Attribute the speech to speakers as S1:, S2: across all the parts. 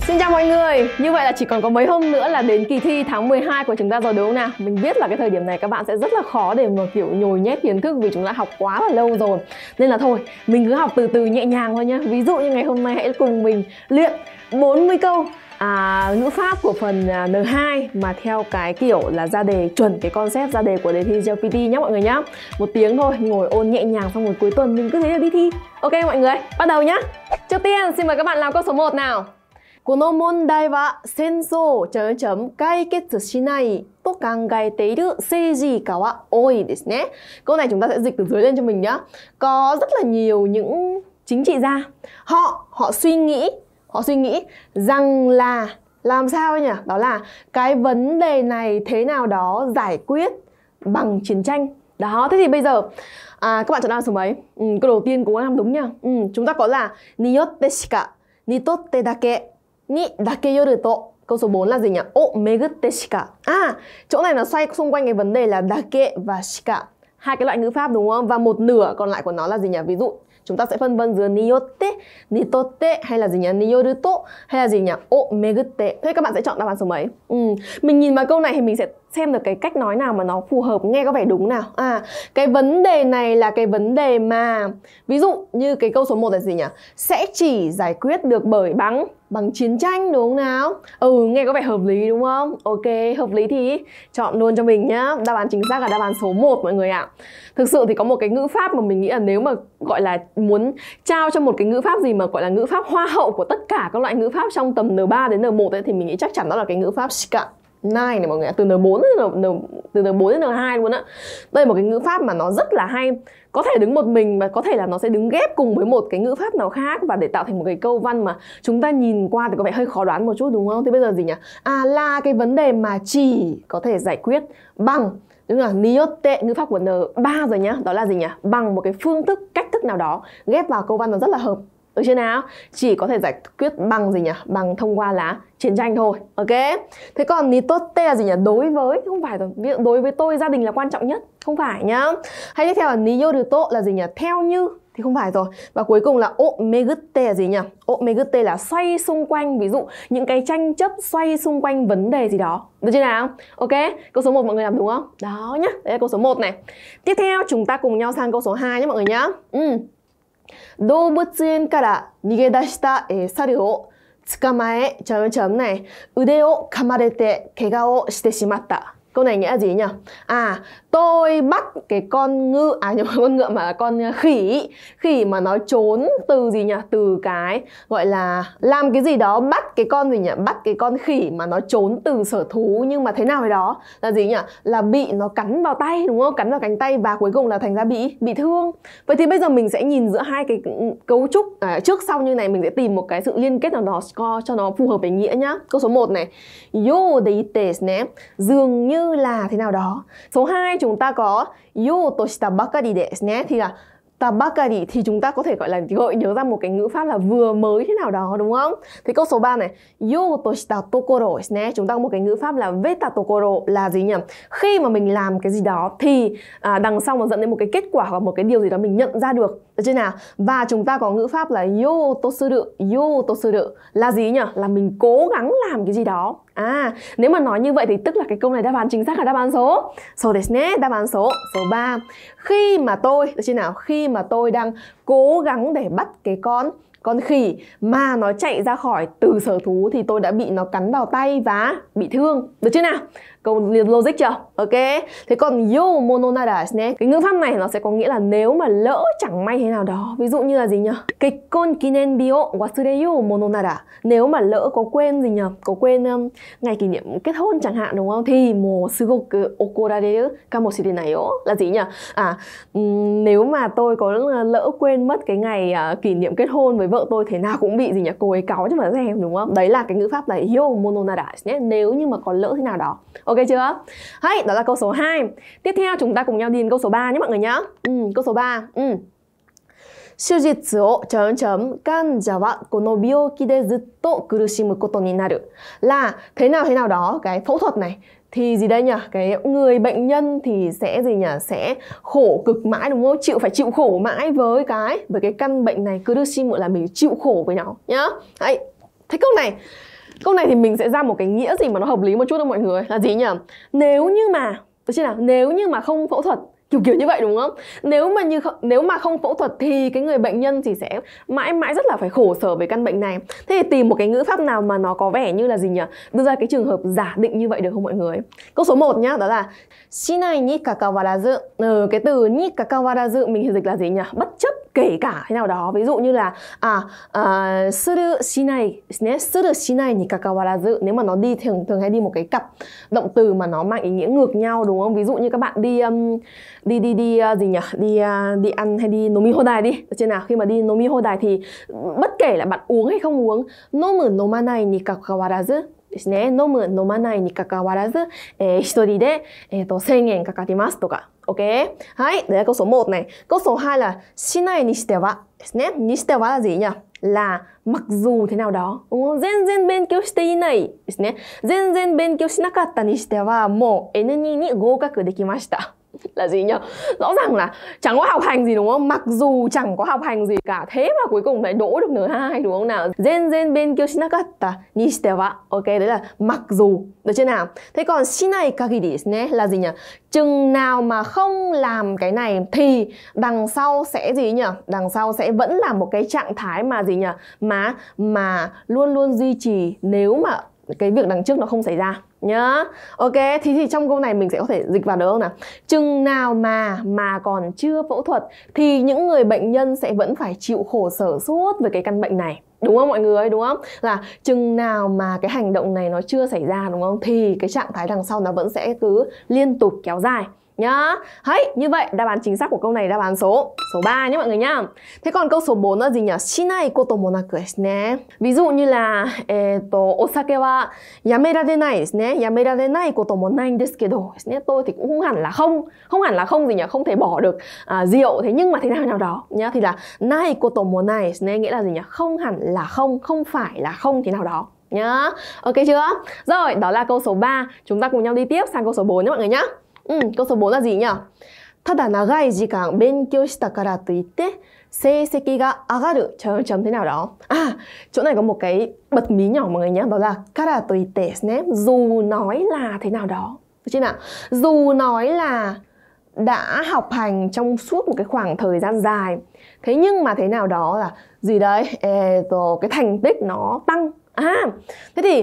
S1: Xin chào mọi người, như vậy là chỉ còn có mấy hôm nữa là đến kỳ thi tháng 12 của chúng ta rồi đúng không nào? Mình biết là cái thời điểm này các bạn sẽ rất là khó để mà kiểu nhồi nhét kiến thức vì chúng ta học quá là lâu rồi Nên là thôi, mình cứ học từ từ nhẹ nhàng thôi nhá Ví dụ như ngày hôm nay hãy cùng mình luyện 40 câu à, ngữ pháp của phần à, N2 mà theo cái kiểu là ra đề chuẩn cái concept ra đề của đề thi GPT nhé mọi người nhá một tiếng thôi ngồi ôn nhẹ nhàng xong rồi cuối tuần mình cứ thế là đi thi ok mọi người bắt đầu nhá trước tiên xin mời các bạn làm câu số 1 nào この問題は戦争ちょん解決しないと考えている政治家は多いですね. Câu này chúng ta sẽ dịch từ dưới lên cho mình nhá. Có rất là nhiều những chính trị gia họ họ suy nghĩ họ suy nghĩ rằng là làm sao ấy nhỉ? Đó là cái vấn đề này thế nào đó giải quyết bằng chiến tranh. Đó, thế thì bây giờ à, các bạn chọn đáp số mấy? Ừ, câu đầu tiên của gắng làm đúng nhá Ừ, chúng ta có là niyotte shika, nitotte dake ni dake yoru to Câu số 4 là gì nhỉ? O megutte shika. À, chỗ này là xoay xung quanh cái vấn đề là dake và shika. Hai cái loại ngữ pháp đúng không? Và một nửa còn lại của nó là gì nhỉ? Ví dụ chúng ta sẽ phân vân giữa niyotte, nitotte hay là gì nhỉ? to hay là gì nhỉ? O megutte. Thế các bạn sẽ chọn đáp án số mấy? Ừ. Mình nhìn vào câu này thì mình sẽ xem được cái cách nói nào mà nó phù hợp nghe có vẻ đúng nào à cái vấn đề này là cái vấn đề mà ví dụ như cái câu số 1 là gì nhỉ sẽ chỉ giải quyết được bởi bằng bằng chiến tranh đúng không nào ừ nghe có vẻ hợp lý đúng không ok hợp lý thì chọn luôn cho mình nhá đáp án chính xác là đáp án số 1 mọi người ạ à. thực sự thì có một cái ngữ pháp mà mình nghĩ là nếu mà gọi là muốn trao cho một cái ngữ pháp gì mà gọi là ngữ pháp hoa hậu của tất cả các loại ngữ pháp trong tầm N3 đến N1 ấy, thì mình nghĩ chắc chắn đó là cái ngữ pháp Shika 9 này mọi người ạ từ N4 đến N, từ N4 đến N2 luôn á đây là một cái ngữ pháp mà nó rất là hay có thể đứng một mình và có thể là nó sẽ đứng ghép cùng với một cái ngữ pháp nào khác và để tạo thành một cái câu văn mà chúng ta nhìn qua thì có vẻ hơi khó đoán một chút đúng không? Thế bây giờ gì nhỉ? À là cái vấn đề mà chỉ có thể giải quyết bằng đúng là niyote ngữ pháp của n ba rồi nhá đó là gì nhỉ bằng một cái phương thức cách thức nào đó ghép vào câu văn nó rất là hợp được chưa nào chỉ có thể giải quyết bằng gì nhỉ bằng thông qua là chiến tranh thôi ok thế còn nitote là gì nhỉ đối với không phải rồi đối với tôi gia đình là quan trọng nhất không phải nhá hay tiếp theo là ni yo niyoruto là gì nhỉ theo như thì không phải rồi và cuối cùng là o megutte là gì nhỉ o megutte là xoay xung quanh ví dụ những cái tranh chấp xoay xung quanh vấn đề gì đó được chưa nào ok câu số 1 mọi người làm đúng không đó nhá đây là câu số 1 này tiếp theo chúng ta cùng nhau sang câu số 2 nhé mọi người nhá ừ. 動物園から逃げ出した、えー、猿を捕まえちゃうちゃうね。腕を噛まれて怪我をしてしまった。このようにあじいにゃ。ああ、tôi bắt cái con ngựa à nhưng mà con ngựa mà là con khỉ khỉ mà nó trốn từ gì nhỉ từ cái gọi là làm cái gì đó bắt cái con gì nhỉ bắt cái con khỉ mà nó trốn từ sở thú nhưng mà thế nào thì đó là gì nhỉ là bị nó cắn vào tay đúng không cắn vào cánh tay và cuối cùng là thành ra bị bị thương vậy thì bây giờ mình sẽ nhìn giữa hai cái cấu trúc à, trước sau như này mình sẽ tìm một cái sự liên kết nào đó cho nó phù hợp với nghĩa nhá câu số 1 này yo de ites né dường như là thế nào đó số 2 chúng ta có yotoshita ですね thì là tabakari thì chúng ta có thể gọi là gợi nhớ ra một cái ngữ pháp là vừa mới thế nào đó đúng không? Thì câu số 3 này, yotoshita tokoro ne, chúng ta có một cái ngữ pháp là veta tokoro là gì nhỉ? Khi mà mình làm cái gì đó thì à, đằng sau nó dẫn đến một cái kết quả hoặc một cái điều gì đó mình nhận ra được. Được chưa nào? Và chúng ta có ngữ pháp là yotosuru, yotosuru là gì nhỉ? Là mình cố gắng làm cái gì đó À, nếu mà nói như vậy thì tức là cái câu này đáp án chính xác là đáp án số. số desu ne, đáp án số số 3. Khi mà tôi, được chưa nào? Khi mà tôi đang cố gắng để bắt cái con con khỉ mà nó chạy ra khỏi từ sở thú thì tôi đã bị nó cắn vào tay và bị thương. Được chưa nào? câu logic chưa ok thế còn yo mononada ne cái ngữ pháp này nó sẽ có nghĩa là nếu mà lỡ chẳng may thế nào đó ví dụ như là gì nhỉ kekkon kinen bio yo mononada nếu mà lỡ có quên gì nhỉ có quên um, ngày kỷ niệm kết hôn chẳng hạn đúng không thì mo sugoku okorareru kamoshirenayo là gì nhỉ à um, nếu mà tôi có uh, lỡ quên mất cái ngày uh, kỷ niệm kết hôn với vợ tôi thế nào cũng bị gì nhỉ cô ấy cáu chứ mà xem đúng không đấy là cái ngữ pháp là yo mononada nhé nếu như mà có lỡ thế nào đó ok Ok chưa? Hay, đó là câu số 2. Tiếp theo chúng ta cùng nhau nhìn câu số 3 nhé mọi người nhé. Ừ, câu số 3. Ừ. 手術をちょんちょん患者はこの病気でずっと苦しむことになる là thế nào thế nào đó cái phẫu thuật này thì gì đây nhỉ cái người bệnh nhân thì sẽ gì nhỉ sẽ khổ cực mãi đúng không chịu phải chịu khổ mãi với cái với cái căn bệnh này cứ là mình chịu khổ với nó nhá Đấy. thấy câu này câu này thì mình sẽ ra một cái nghĩa gì mà nó hợp lý một chút đâu mọi người là gì nhỉ nếu như mà tôi chưa nào nếu như mà không phẫu thuật kiểu kiểu như vậy đúng không nếu mà như nếu mà không phẫu thuật thì cái người bệnh nhân thì sẽ mãi mãi rất là phải khổ sở về căn bệnh này thế thì tìm một cái ngữ pháp nào mà nó có vẻ như là gì nhỉ đưa ra cái trường hợp giả định như vậy được không mọi người câu số 1 nhá đó là shinai ni kakawarazu ừ, cái từ ni kakawarazu mình dịch là gì nhỉ bất chấp kể cả thế nào đó ví dụ như là à uh, suru shinai né suru shinai ni kakawarazu nếu mà nó đi thường thường hay đi một cái cặp động từ mà nó mang ý nghĩa ngược nhau đúng không ví dụ như các bạn đi um, đi đi đi uh, gì nhỉ đi uh, đi ăn hay đi nomi hodai đi Ở trên nào khi mà đi nomi hodai thì bất kể là bạn uống hay không uống nomu nomanai ni kakawarazu ですね、飲む、飲まないにかかわらず、えー、一人で、えっ、ー、と、千円かかりますとか。OK? はい。で、こそもうね、こそはら、しないにしては、ですね。にしては g いや、ら、まくぞ m てな d だ t h 全然勉強していないですね全然勉強しなかったにしてはもう N2 に合格できました là gì nhở rõ ràng là chẳng có học hành gì đúng không mặc dù chẳng có học hành gì cả thế mà cuối cùng lại đỗ được N2 đúng không nào bên benkyo shinakatta ni shite wa ok đấy là mặc dù được chưa nào thế còn shinai kagiri desu ne là gì nhở chừng nào mà không làm cái này thì đằng sau sẽ gì nhở đằng sau sẽ vẫn là một cái trạng thái mà gì nhở mà mà luôn luôn duy trì nếu mà cái việc đằng trước nó không xảy ra nhá ok thì thì trong câu này mình sẽ có thể dịch vào được không nào chừng nào mà mà còn chưa phẫu thuật thì những người bệnh nhân sẽ vẫn phải chịu khổ sở suốt với cái căn bệnh này đúng không mọi người đúng không là chừng nào mà cái hành động này nó chưa xảy ra đúng không thì cái trạng thái đằng sau nó vẫn sẽ cứ liên tục kéo dài nhá. Hãy, như vậy đáp án chính xác của câu này đáp án số số 3 nhé mọi người nhá. Thế còn câu số 4 là gì nhỉ? Shinai koto monaku desu ne. Ví dụ như là eto osake wa yamerarenai desu ne. Yamerarenai koto mo nai desu kedo desu ne. Tôi thì cũng không hẳn là không, không hẳn là không gì nhỉ, không thể bỏ được à, rượu thế nhưng mà thế nào nào đó nhá thì là nai koto mo nai desu ne nghĩa là gì nhỉ? Không hẳn là không, không phải là không thế nào đó nhá. Ok chưa? Rồi, đó là câu số 3. Chúng ta cùng nhau đi tiếp sang câu số 4 nhé mọi người nhá. Ừ, うん、câu số 4 là gì nhỉ? ただ長い時間勉強したからといって、成績が上がる chấm chấm thế nào đó. À, chỗ này có một cái bật mí nhỏ mọi người nhé, đó là cara to ite dù nói là thế nào đó. Được chưa nào? Dù nói là đã học hành trong suốt một cái khoảng thời gian dài. Thế nhưng mà thế nào đó là gì đấy? Ê, rồi cái thành tích nó tăng. À, thế thì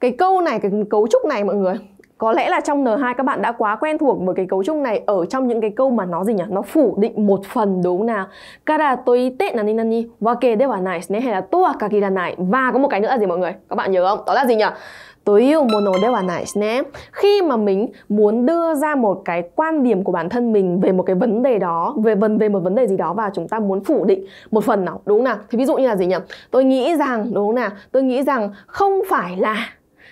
S1: cái câu này, cái cấu trúc này mọi người có lẽ là trong N2 các bạn đã quá quen thuộc với cái cấu trúc này ở trong những cái câu mà nó gì nhỉ? Nó phủ định một phần đúng không nào? Kara toite nani nani wake de wa nai ne hay là to wa kagiranai. Và có một cái nữa là gì mọi người? Các bạn nhớ không? Đó là gì nhỉ? tối yêu mono de wa nai ne. Khi mà mình muốn đưa ra một cái quan điểm của bản thân mình về một cái vấn đề đó, về vấn về một vấn đề gì đó và chúng ta muốn phủ định một phần nào, đúng không nào? Thì ví dụ như là gì nhỉ? Tôi nghĩ rằng đúng không nào? Tôi nghĩ rằng không phải là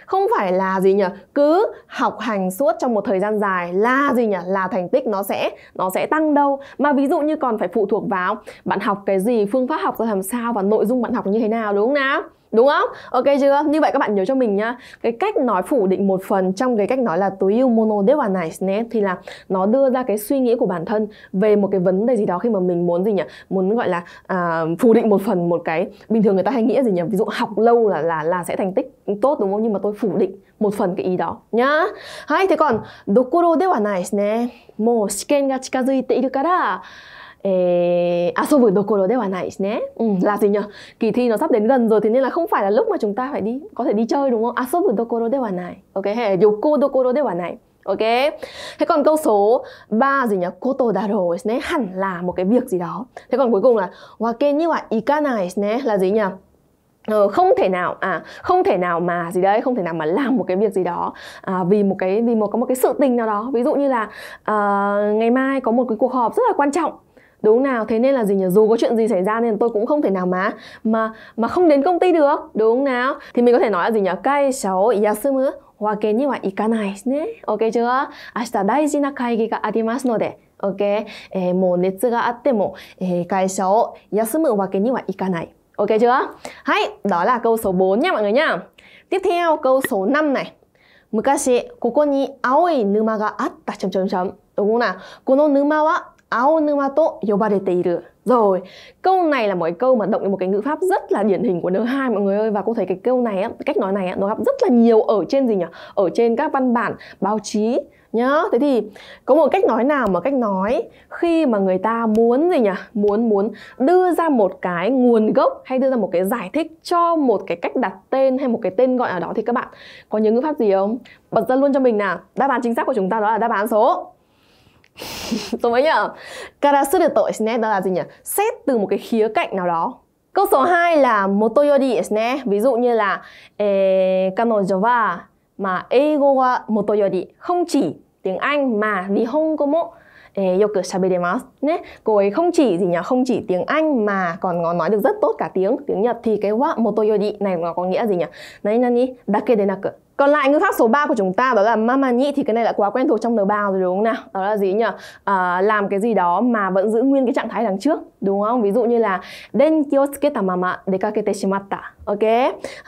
S1: không phải là gì nhỉ cứ học hành suốt trong một thời gian dài là gì nhỉ là thành tích nó sẽ nó sẽ tăng đâu mà ví dụ như còn phải phụ thuộc vào bạn học cái gì phương pháp học ra làm sao và nội dung bạn học như thế nào đúng không nào đúng không ok chưa như vậy các bạn nhớ cho mình nhá cái cách nói phủ định một phần trong cái cách nói là tối ưu mono dewa này nice thì là nó đưa ra cái suy nghĩ của bản thân về một cái vấn đề gì đó khi mà mình muốn gì nhỉ muốn gọi là à, phủ định một phần một cái bình thường người ta hay nghĩ gì nhỉ ví dụ học lâu là là là sẽ thành tích tốt đúng không nhưng mà tôi phủ định một phần cái ý đó nhá hay thế còn dokoro dewa nice ne mo shiken ga chikazuite iru kara À, eh, 遊ぶどころではないですね。Ừ, à, là gì nhỉ? Kỳ thi nó sắp đến gần rồi thế nên là không phải là lúc mà chúng ta phải đi có thể đi chơi đúng không? Asobu dokoro de wa nai. Ok, hay yoku dokoro de wa nai. Ok. Thế còn câu số 3 gì nhỉ? Koto daro desu ne, hẳn là một cái việc gì đó. Thế còn cuối cùng là wake ni wa ikanai desu ne là gì nhỉ? Ờ, không thể nào à không thể nào mà gì đấy không thể nào mà làm một cái việc gì đó à, vì một cái vì một có một cái sự tình nào đó ví dụ như là à, ngày mai có một cái cuộc họp rất là quan trọng đúng nào thế nên là gì nhỉ dù có chuyện gì xảy ra nên tôi cũng không thể nào mà mà mà không đến công ty được đúng nào thì mình có thể nói là gì nhỉ cây sáu yasumu わけにはいかないですね。OK ok chưa? Hay, đó là câu số 4 nha mọi người nha. Tiếp theo câu số 5 này. Mukashi, koko ni aoi numa ga atta chấm chấm chấm. Đúng không nào? Kono numa wa ao numato yobareteiru. Rồi, câu này là một cái câu mà động đến một cái ngữ pháp rất là điển hình của n hai mọi người ơi và cô thấy cái câu này á, cách nói này á, nó gặp rất là nhiều ở trên gì nhỉ? Ở trên các văn bản báo chí nhá. Thế thì có một cách nói nào mà cách nói khi mà người ta muốn gì nhỉ? Muốn muốn đưa ra một cái nguồn gốc hay đưa ra một cái giải thích cho một cái cách đặt tên hay một cái tên gọi nào đó thì các bạn có nhớ ngữ pháp gì không? Bật ra luôn cho mình nào. Đáp án chính xác của chúng ta đó là đáp án số Đúng mới nhở? Karasu được tội đó là gì nhỉ? Xét từ một cái khía cạnh nào đó. Câu số 2 là motoyori Ví dụ như là eh, kanojo wa mà eigo wa motoyori không chỉ tiếng Anh mà nihongo mo yoku shabedemasu nhé. Cô ấy không chỉ gì nhỉ, không chỉ tiếng Anh mà còn nói được rất tốt cả tiếng tiếng Nhật thì cái wa motoyori này nó có nghĩa gì nhỉ? Nani nani dake de naku còn lại ngữ pháp số 3 của chúng ta đó là mama nhị thì cái này là quá quen thuộc trong tờ bào rồi đúng không nào? Đó là gì nhỉ? À, làm cái gì đó mà vẫn giữ nguyên cái trạng thái đằng trước đúng không? Ví dụ như là den kyotsuketa mama dekakete shimatta. Ok.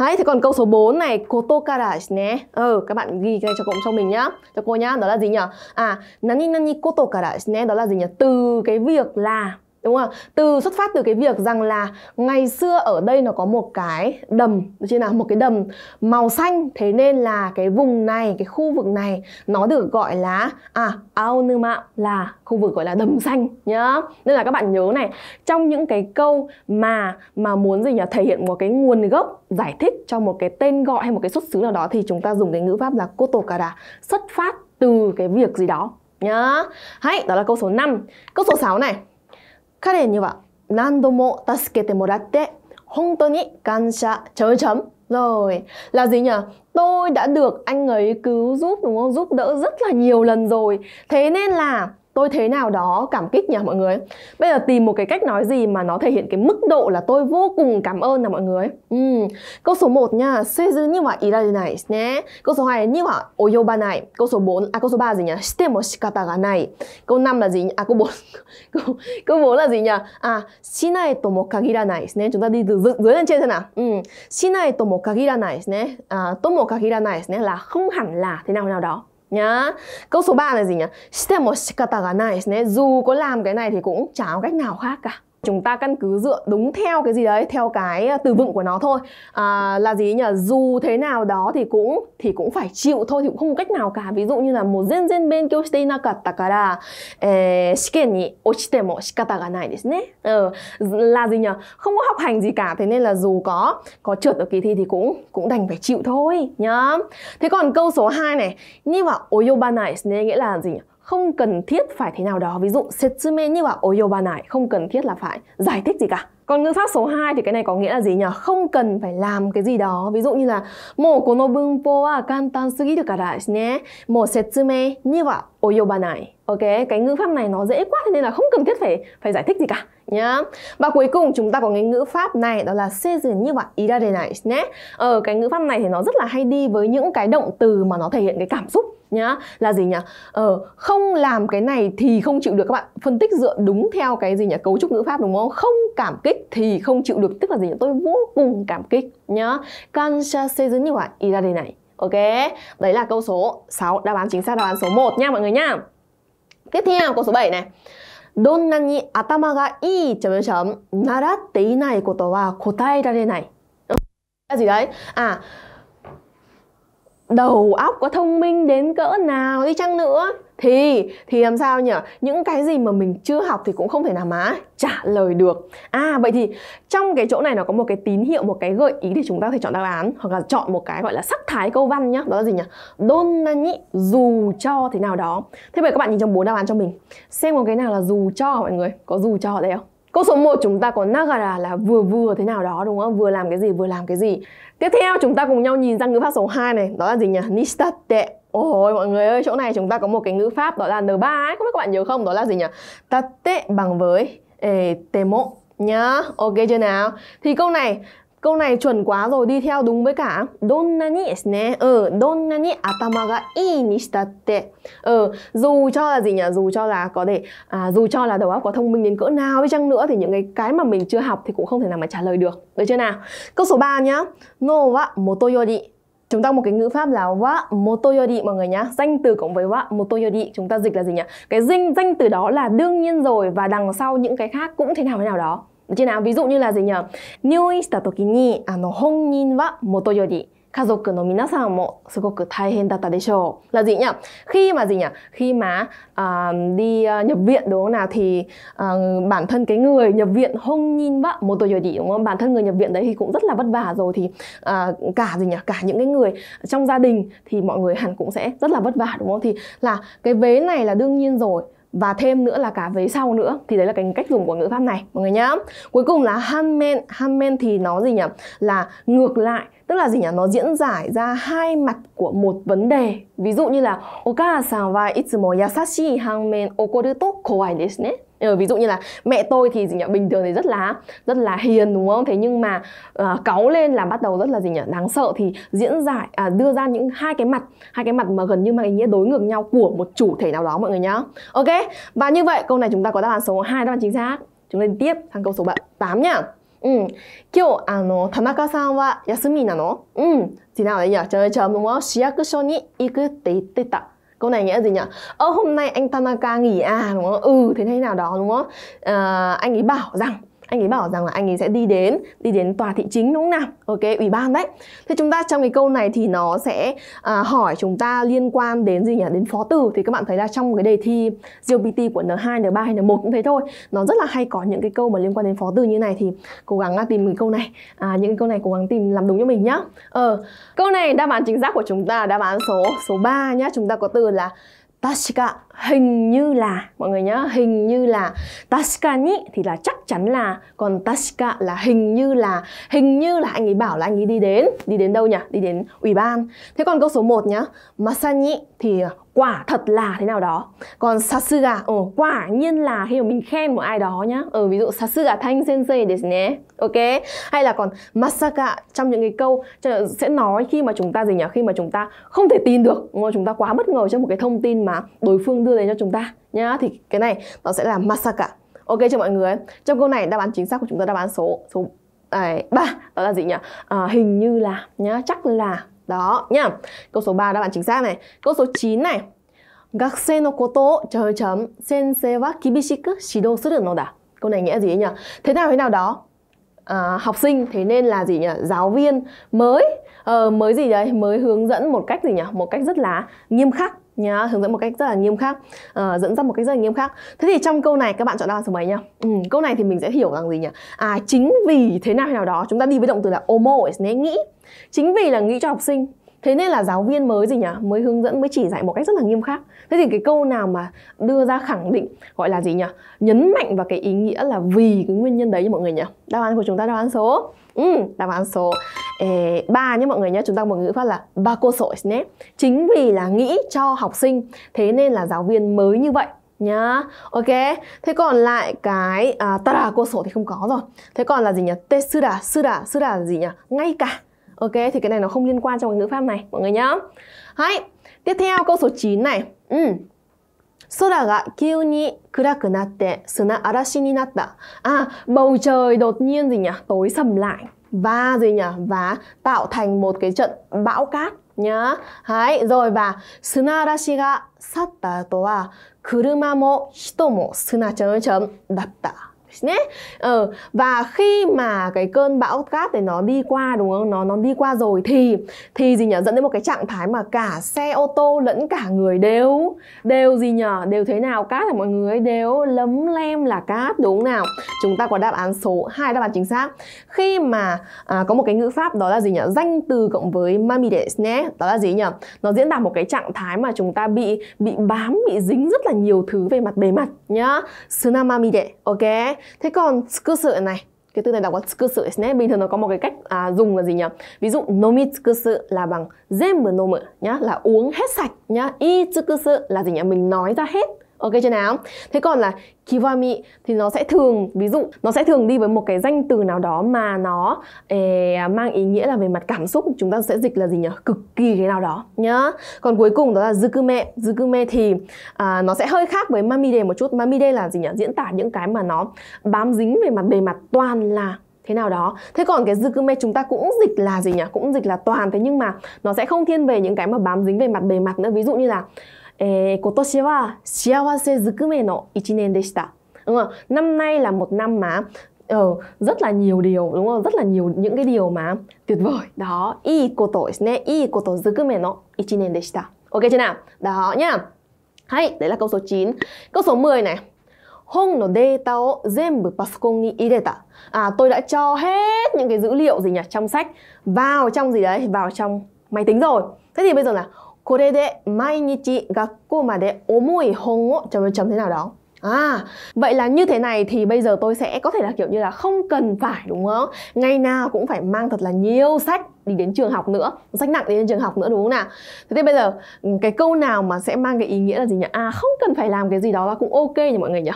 S1: Đấy thì còn câu số 4 này koto kara ne. Ừ các bạn ghi cái này cho cộng cho mình nhá. Cho cô nhá, đó là gì nhỉ? À nani nani koto kara ne đó là gì nhỉ? Từ cái việc là đúng không từ xuất phát từ cái việc rằng là ngày xưa ở đây nó có một cái đầm chứ nào một cái đầm màu xanh thế nên là cái vùng này cái khu vực này nó được gọi là à ao nư mạo là khu vực gọi là đầm xanh nhá nên là các bạn nhớ này trong những cái câu mà mà muốn gì nhỉ thể hiện một cái nguồn gốc giải thích cho một cái tên gọi hay một cái xuất xứ nào đó thì chúng ta dùng cái ngữ pháp là kotokara xuất phát từ cái việc gì đó nhá hãy đó là câu số 5 câu số 6 này 彼には何度も助けてもらって本当に感謝 chấm chấm rồi là gì nhỉ tôi đã được anh ấy cứu giúp đúng không giúp đỡ rất là nhiều lần rồi thế nên là tôi thế nào đó cảm kích nhỉ mọi người bây giờ tìm một cái cách nói gì mà nó thể hiện cái mức độ là tôi vô cùng cảm ơn nè mọi người uhm. câu số 1 nha sezu ni wa irari này nhé câu số 2 ni wa oyoba này câu số 4 à câu số 3 gì nhỉ shite mo shikata ga nai câu 5 là gì nhỉ? à câu 4 câu, câu 4 là gì nhỉ à shinai to mo kagira nai nhé chúng ta đi từ dưới lên trên thế nào uhm. shinai to mo kagira nai nhé à, to mo kagira nai nhé là không hẳn là thế nào nào đó nhá. Câu số 3 là gì nhỉ? Shite mo shikata ga nai ですね. Dù có làm cái này thì cũng chả có cách nào khác cả chúng ta căn cứ dựa đúng theo cái gì đấy theo cái ờ, từ vựng của nó thôi à, là gì nhỉ dù thế nào đó thì cũng thì cũng phải chịu thôi thì cũng không có cách nào cả ví dụ như là một zen zen bên kyo shite nakatta kara ờ, shiken ni ochite mo ờ, là gì nhỉ không có học hành gì cả thế nên là dù có có trượt ở kỳ thi thì cũng cũng đành phải chịu thôi nhá thế còn câu số 2 này ni wa oyobanai desu ne nghĩa là gì nhỉ không cần thiết phải thế nào đó ví dụ setsume như là oyobanai không cần thiết là phải giải thích gì cả còn ngữ pháp số 2 thì cái này có nghĩa là gì nhỉ? Không cần phải làm cái gì đó. Ví dụ như là Mô kono bunpo wa kantan sugiru kara ne Mô setsume ni wa oyobanai. Ok, cái ngữ pháp này nó dễ quá thế nên là không cần thiết phải phải giải thích gì cả nhá. Và cuối cùng chúng ta có cái ngữ pháp này đó là season như vậy ý ra đề này nhé. Ở ờ, cái ngữ pháp này thì nó rất là hay đi với những cái động từ mà nó thể hiện cái cảm xúc nhá là gì nhỉ ờ, không làm cái này thì không chịu được các bạn phân tích dựa đúng theo cái gì nhỉ cấu trúc ngữ pháp đúng không không cảm kích thì không chịu được tức là gì nhỉ tôi vô cùng cảm kích nhá kansha season như vậy ý ra đề này ok đấy là câu số 6 đáp án chính xác đáp án số 1 nha mọi người nhá tiếp theo câu số 7 này どんなに頭がいいちょ習っていないことは答えられない。いあ、đầu óc có thông minh đến cỡ nào đi chăng nữa thì thì làm sao nhỉ những cái gì mà mình chưa học thì cũng không thể nào mà trả lời được à vậy thì trong cái chỗ này nó có một cái tín hiệu một cái gợi ý để chúng ta có thể chọn đáp án hoặc là chọn một cái gọi là sắc thái câu văn nhá đó là gì nhỉ donnani dù cho thế nào đó thế vậy các bạn nhìn trong bốn đáp án cho mình xem có cái nào là dù cho mọi người có dù cho ở đây không Câu số 1 chúng ta có Nagara là vừa vừa thế nào đó đúng không? Vừa làm cái gì vừa làm cái gì Tiếp theo chúng ta cùng nhau nhìn sang ngữ pháp số 2 này, đó là gì nhỉ? Nishitatte. Ôi mọi người ơi, chỗ này chúng ta có một cái ngữ pháp đó là N3 ấy, không biết các bạn nhớ không? Đó là gì nhỉ? Tatte bằng với eh, temo nhá. Ok chưa nào? Thì câu này Câu này chuẩn quá rồi, đi theo đúng với cả Donna ni desu ne. Ừ, ờ, donna atama ga ii ni shitatte. Ừ, ờ, dù cho là gì nhỉ? Dù cho là có thể à, dù cho là đầu óc có thông minh đến cỡ nào với chăng nữa thì những cái cái mà mình chưa học thì cũng không thể nào mà trả lời được. Được chưa nào? Câu số 3 nhá. No wa moto yori chúng ta một cái ngữ pháp là wa motoyori mọi người nhá danh từ cộng với wa motoyori chúng ta dịch là gì nhỉ cái danh danh từ đó là đương nhiên rồi và đằng sau những cái khác cũng thế nào thế nào đó như nào ví dụ như là gì nhỉ? 入院した時にあの本人は元より家族の皆さんもすごく大変だったでしょう。Là gì nhỉ? Khi mà gì nhỉ? Khi mà uh, đi uh, nhập viện đúng không nào thì uh, bản thân cái người nhập viện hông nhìn vợ một tuổi đúng không? Bản thân người nhập viện đấy thì cũng rất là vất vả rồi thì uh, cả gì nhỉ? Cả những cái người trong gia đình thì mọi người hẳn cũng sẽ rất là vất vả đúng không? Thì là cái vế này là đương nhiên rồi và thêm nữa là cả vế sau nữa thì đấy là cái cách dùng của ngữ pháp này mọi người nhá cuối cùng là hanmen hanmen thì nó gì nhỉ là ngược lại tức là gì nhỉ nó diễn giải ra hai mặt của một vấn đề ví dụ như là okasan wa itsumo yasashi hanmen okoru to kowai desu ne Ừ, ví dụ như là mẹ tôi thì gì nhỉ bình thường thì rất là rất là hiền đúng không thế nhưng mà uh, cáu lên là bắt đầu rất là gì nhỉ đáng sợ thì diễn giải à, đưa ra những hai cái mặt hai cái mặt mà gần như mang ý nghĩa đối ngược nhau của một chủ thể nào đó mọi người nhá ok và như vậy câu này chúng ta có đáp án số 2 đáp án chính xác chúng ta đi tiếp sang câu số 8 nhá うん、今日あの田中さんは休みなのうん。ってなのでいや、ちょいちょいもう市役所に行くって言ってた。Ừ, câu này nghĩa gì nhỉ ơ hôm nay anh Tanaka nghỉ à đúng không ừ thế thế nào đó đúng không à, anh ấy bảo rằng anh ấy bảo rằng là anh ấy sẽ đi đến đi đến tòa thị chính đúng không nào ok ủy ban đấy thế chúng ta trong cái câu này thì nó sẽ à, hỏi chúng ta liên quan đến gì nhỉ đến phó từ thì các bạn thấy là trong cái đề thi GPT của N2, N3 hay N1 cũng thế thôi nó rất là hay có những cái câu mà liên quan đến phó từ như này thì cố gắng là tìm cái câu này à, những cái câu này cố gắng tìm làm đúng cho mình nhá ờ câu này đáp án chính xác của chúng ta đáp án số số 3 nhá chúng ta có từ là Tashika hình như là mọi người nhớ hình như là Tashika ni thì là chắc chắn là còn Tashika là hình như là hình như là anh ấy bảo là anh ấy đi đến đi đến đâu nhỉ đi đến ủy ban thế còn câu số 1 nhá Masani thì quả thật là thế nào đó còn sasuga ồ oh, quả nhiên là khi mà mình khen một ai đó nhá ở ờ, ừ, ví dụ sasuga thanh sensei desu ne ok hay là còn masaka trong những cái câu sẽ nói khi mà chúng ta gì nhỉ khi mà chúng ta không thể tin được mà chúng ta quá bất ngờ trong một cái thông tin mà đối phương đưa đến cho chúng ta nhá thì cái này nó sẽ là masaka ok cho mọi người trong câu này đáp án chính xác của chúng ta đáp án số số à, ba đó là gì nhỉ à, hình như là nhá chắc là đó nhá. Câu số 3 đáp bạn chính xác này. Câu số 9 này. 学生のことを chấm chấm Sen wa kibishiku shido suru no da. Câu này nghĩa gì ấy nhỉ? Thế nào thế nào đó. À, học sinh thế nên là gì nhỉ? Giáo viên mới ờ, mới gì đấy, mới hướng dẫn một cách gì nhỉ? Một cách rất là nghiêm khắc nhá, hướng dẫn một cách rất là nghiêm khắc, à, dẫn dắt một cách rất là nghiêm khắc. Thế thì trong câu này các bạn chọn đáp án số mấy nhá? Ừ, câu này thì mình sẽ hiểu rằng gì nhỉ? À chính vì thế nào thế nào đó chúng ta đi với động từ là omo, nghĩ chính vì là nghĩ cho học sinh thế nên là giáo viên mới gì nhỉ mới hướng dẫn mới chỉ dạy một cách rất là nghiêm khắc thế thì cái câu nào mà đưa ra khẳng định gọi là gì nhỉ nhấn mạnh vào cái ý nghĩa là vì cái nguyên nhân đấy cho mọi người nhỉ đáp án của chúng ta đáp án số ừ, đáp án số eh, 3 nhé mọi người nhé chúng ta một ngữ pháp là ba cô sội nhé chính vì là nghĩ cho học sinh thế nên là giáo viên mới như vậy nhá ok thế còn lại cái à, tara cô sổ thì không có rồi thế còn là gì nhỉ tê sư đà sư đà sư đà là gì nhỉ ngay cả Ok, thì cái này nó không liên quan trong cái ngữ pháp này mọi người nhá. Hãy. Tiếp theo câu số 9 này. Ừ. à bầu trời đột nhiên gì nhỉ? Tối sầm lại. Và gì nhỉ? Và tạo thành một cái trận bão cát nhá. Hãy rồi và suna arashi ga satta to wa kuruma mo hito mo suna chấm chấm datta nhé ờ, và khi mà cái cơn bão cát này nó đi qua đúng không nó nó đi qua rồi thì thì gì nhỉ dẫn đến một cái trạng thái mà cả xe ô tô lẫn cả người đều đều gì nhỉ đều thế nào cát là mọi người đều lấm lem là cát đúng không nào chúng ta có đáp án số 2 đáp án chính xác khi mà à, có một cái ngữ pháp đó là gì nhỉ danh từ cộng với mamides nhé đó là gì nhỉ nó diễn tả một cái trạng thái mà chúng ta bị bị bám bị dính rất là nhiều thứ về mặt bề mặt nhá sunamamide ok Thế còn tsukusu này, cái từ này đọc là tsukusu nhé bình thường nó có một cái cách à, dùng là gì nhỉ? Ví dụ nomi tsukusu là bằng zenbu nomu nhá, là uống hết sạch nhá. I tsukusu là gì nhỉ? Mình nói ra hết ok chưa nào thế còn là kiwami thì nó sẽ thường ví dụ nó sẽ thường đi với một cái danh từ nào đó mà nó eh, mang ý nghĩa là về mặt cảm xúc chúng ta sẽ dịch là gì nhỉ cực kỳ cái nào đó nhá còn cuối cùng đó là zukume zukume thì à, nó sẽ hơi khác với mamide một chút mamide là gì nhỉ diễn tả những cái mà nó bám dính về mặt bề mặt toàn là thế nào đó thế còn cái zukume chúng ta cũng dịch là gì nhỉ cũng dịch là toàn thế nhưng mà nó sẽ không thiên về những cái mà bám dính về mặt bề mặt nữa ví dụ như là えー、今年は幸せずくめの1年でした。Đúng nay là một năm mà ừ, rất là nhiều điều đúng không? Rất là nhiều những cái điều mà tuyệt vời. Đó, i koto desu ne. I koto zukume no 1 nen deshita. Ok chưa nào? Đó nha. Hay, đấy là câu số 9. Câu số 10 này. Hong no data o zenbu pasukon ni ireta. À tôi đã cho hết những cái dữ liệu gì nhỉ trong sách vào trong gì đấy, vào trong máy tính rồi. Thế thì bây giờ là これで毎日学校まで重い本を chấm chấm thế nào đó. À, vậy là như thế này thì bây giờ tôi sẽ có thể là kiểu như là không cần phải đúng không? Ngày nào cũng phải mang thật là nhiều sách đi đến trường học nữa, sách nặng đi đến trường học nữa đúng không nào? Thế thì bây giờ ừ, cái câu nào mà sẽ mang cái ý nghĩa là gì nhỉ? À không cần phải làm cái gì đó là cũng ok nhỉ mọi người nhỉ?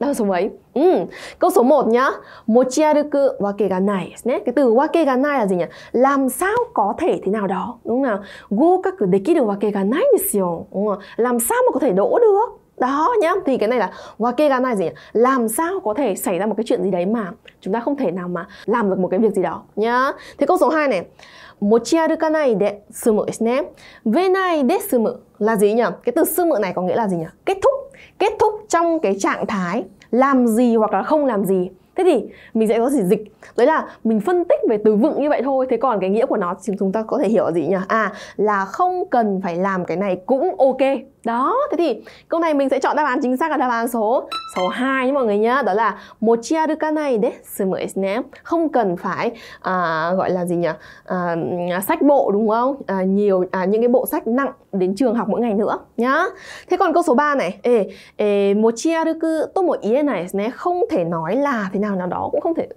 S1: Đâu số mấy? Ừ. Câu số 1 nhá. Mochiaruku wakega nai đấy. Cái từ wakega nai là gì nhỉ? Làm sao có thể thế nào đó, đúng không nào? Gokaku dekiru wakega nai desu. Đúng không? Làm sao mà có thể đỗ được? Đó nhá, thì cái này là wakega nai gì nhỉ? Làm sao có thể xảy ra một cái chuyện gì đấy mà chúng ta không thể nào mà làm được một cái việc gì đó nhá. Thế câu số 2 này. Mochiarukanai de sumu desu ne. Venai de sumu là gì nhỉ? Cái từ sumu này có nghĩa là gì nhỉ? Kết thúc kết thúc trong cái trạng thái làm gì hoặc là không làm gì thế thì mình sẽ có gì dịch đấy là mình phân tích về từ vựng như vậy thôi thế còn cái nghĩa của nó thì chúng ta có thể hiểu là gì nhỉ à là không cần phải làm cái này cũng ok đó, thế thì câu này mình sẽ chọn đáp án chính xác là đáp án số số 2 nhé mọi người nhá. Đó là mochiarukanai desu ne. Không cần phải à, gọi là gì nhỉ? À, sách bộ đúng không? À, nhiều à, những cái bộ sách nặng đến trường học mỗi ngày nữa nhá. Thế còn câu số 3 này, ê, ê mochiaruku tomo ie này ne không thể nói là thế nào nào đó cũng không thể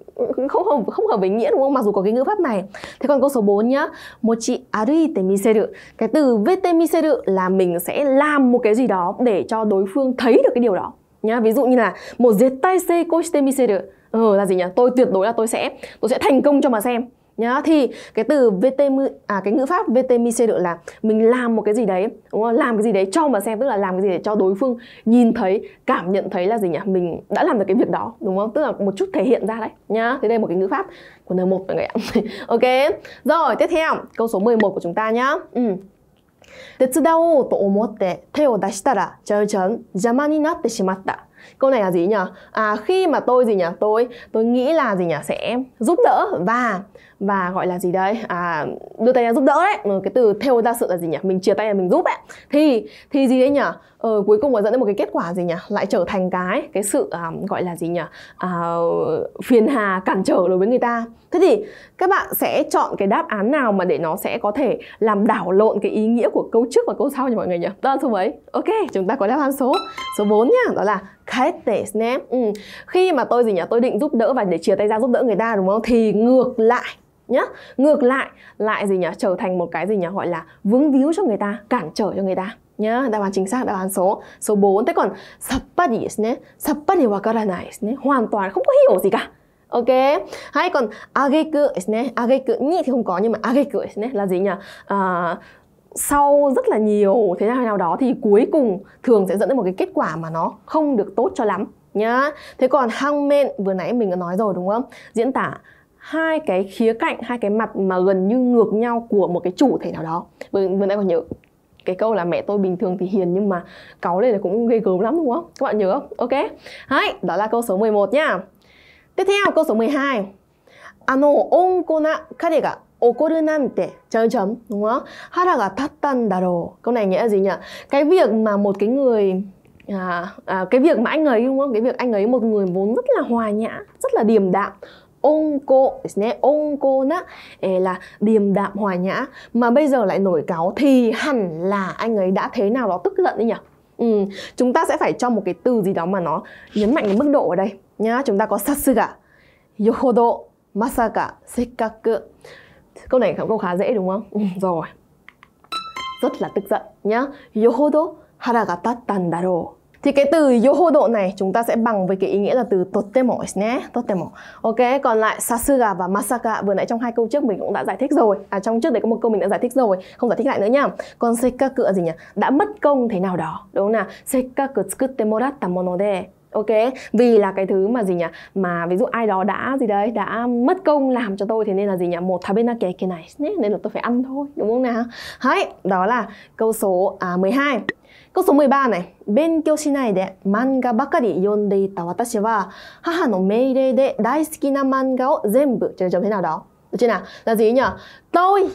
S1: không không không hợp với nghĩa đúng không? Mặc dù có cái ngữ pháp này. Thế còn câu số 4 nhá, mochi aruite miseru. Cái từ vete miseru là mình sẽ làm làm một cái gì đó để cho đối phương thấy được cái điều đó nhá ví dụ như là một diệt tay xe coistemiseru ờ là gì nhỉ tôi tuyệt đối là tôi sẽ tôi sẽ thành công cho mà xem nhá thì cái từ vt à cái ngữ pháp vtmic được là mình làm một cái gì đấy đúng không? làm cái gì đấy cho mà xem tức là làm cái gì để cho đối phương nhìn thấy cảm nhận thấy là gì nhỉ mình đã làm được cái việc đó đúng không tức là một chút thể hiện ra đấy nhá thế đây là một cái ngữ pháp của n một mọi người ạ ok rồi tiếp theo câu số 11 của chúng ta nhá ừ. 手伝おうと思って手を出したら、ちゃうちゃん邪魔になってしまった。Câu này là gì nhỉ? À, khi mà tôi gì nhỉ? Tôi tôi nghĩ là gì nhỉ? Sẽ giúp đỡ và và gọi là gì đấy à đưa tay ra giúp đỡ đấy ừ, cái từ theo ra sự là gì nhỉ mình chia tay là mình giúp ấy thì thì gì đấy nhỉ ờ, cuối cùng là dẫn đến một cái kết quả gì nhỉ lại trở thành cái cái sự um, gọi là gì nhỉ à, phiền hà cản trở đối với người ta thế thì các bạn sẽ chọn cái đáp án nào mà để nó sẽ có thể làm đảo lộn cái ý nghĩa của câu trước và câu sau nhỉ mọi người nhỉ đó là số mấy ok chúng ta có đáp án số số 4 nhá đó là kete snap ừ. khi mà tôi gì nhỉ tôi định giúp đỡ và để chia tay ra giúp đỡ người ta đúng không thì ngược lại nhá ngược lại lại gì nhỉ trở thành một cái gì nhỉ gọi là vướng víu cho người ta cản trở cho người ta nhá đáp án chính xác đáp án số số 4 thế còn sappari desu ne sappari wakaranai desu ne hoàn toàn không có hiểu gì cả Ok. Hay còn ageku desu ne. Ageku nhị thì không có nhưng mà ageku desu ne là gì nhỉ? À, sau rất là nhiều thế nào nào đó thì cuối cùng thường sẽ dẫn đến một cái kết quả mà nó không được tốt cho lắm nhá. Thế còn hangmen vừa nãy mình đã nói rồi đúng không? Diễn tả hai cái khía cạnh hai cái mặt mà gần như ngược nhau của một cái chủ thể nào đó vừa vừa nãy còn nhớ cái câu là mẹ tôi bình thường thì hiền nhưng mà cáu lên là cũng ghê gớm lắm đúng không các bạn nhớ không ok Đấy, đó là câu số 11 nha tiếp theo câu số 12 ano onkona kare ga okoru nante chấm chấm đúng không hara ga tattan daro câu này nghĩa là gì nhỉ cái việc mà một cái người à, à, cái việc mà anh ấy đúng không cái việc anh ấy một người vốn rất là hòa nhã rất là điềm đạm ôn cô ôn cô ná là điềm đạm hòa nhã mà bây giờ lại nổi cáo thì hẳn là anh ấy đã thế nào đó tức giận đấy nhỉ ừ, chúng ta sẽ phải cho một cái từ gì đó mà nó nhấn mạnh cái mức độ ở đây nhá chúng ta có sasuga yohodo masaka sekkaku câu này câu khá dễ đúng không ừ, rồi rất là tức giận nhá yohodo hara ga tattan daro thì cái từ yohodo này chúng ta sẽ bằng với cái ý nghĩa là từ totemo nhé, totemo. Ok, còn lại sasuga và masaka vừa nãy trong hai câu trước mình cũng đã giải thích rồi. À trong trước đấy có một câu mình đã giải thích rồi, không giải thích lại nữa nhá. Còn sekaku là gì nhỉ? Đã mất công thế nào đó, đúng không nào? Sekaku tsukutte moratta mono de ok vì là cái thứ mà gì nhỉ mà ví dụ ai đó đã gì đấy đã mất công làm cho tôi thì nên là gì nhỉ một bên cái này nên là tôi phải ăn thôi đúng không nào hãy đó là câu số à, 12 câu số 13 này. 勉強しないで漫画ばかり読んでいた私は、母の命令で大好きな漫画を全部 trở trọng thế nào đó. Được chưa nào? Là gì nhỉ? Tôi.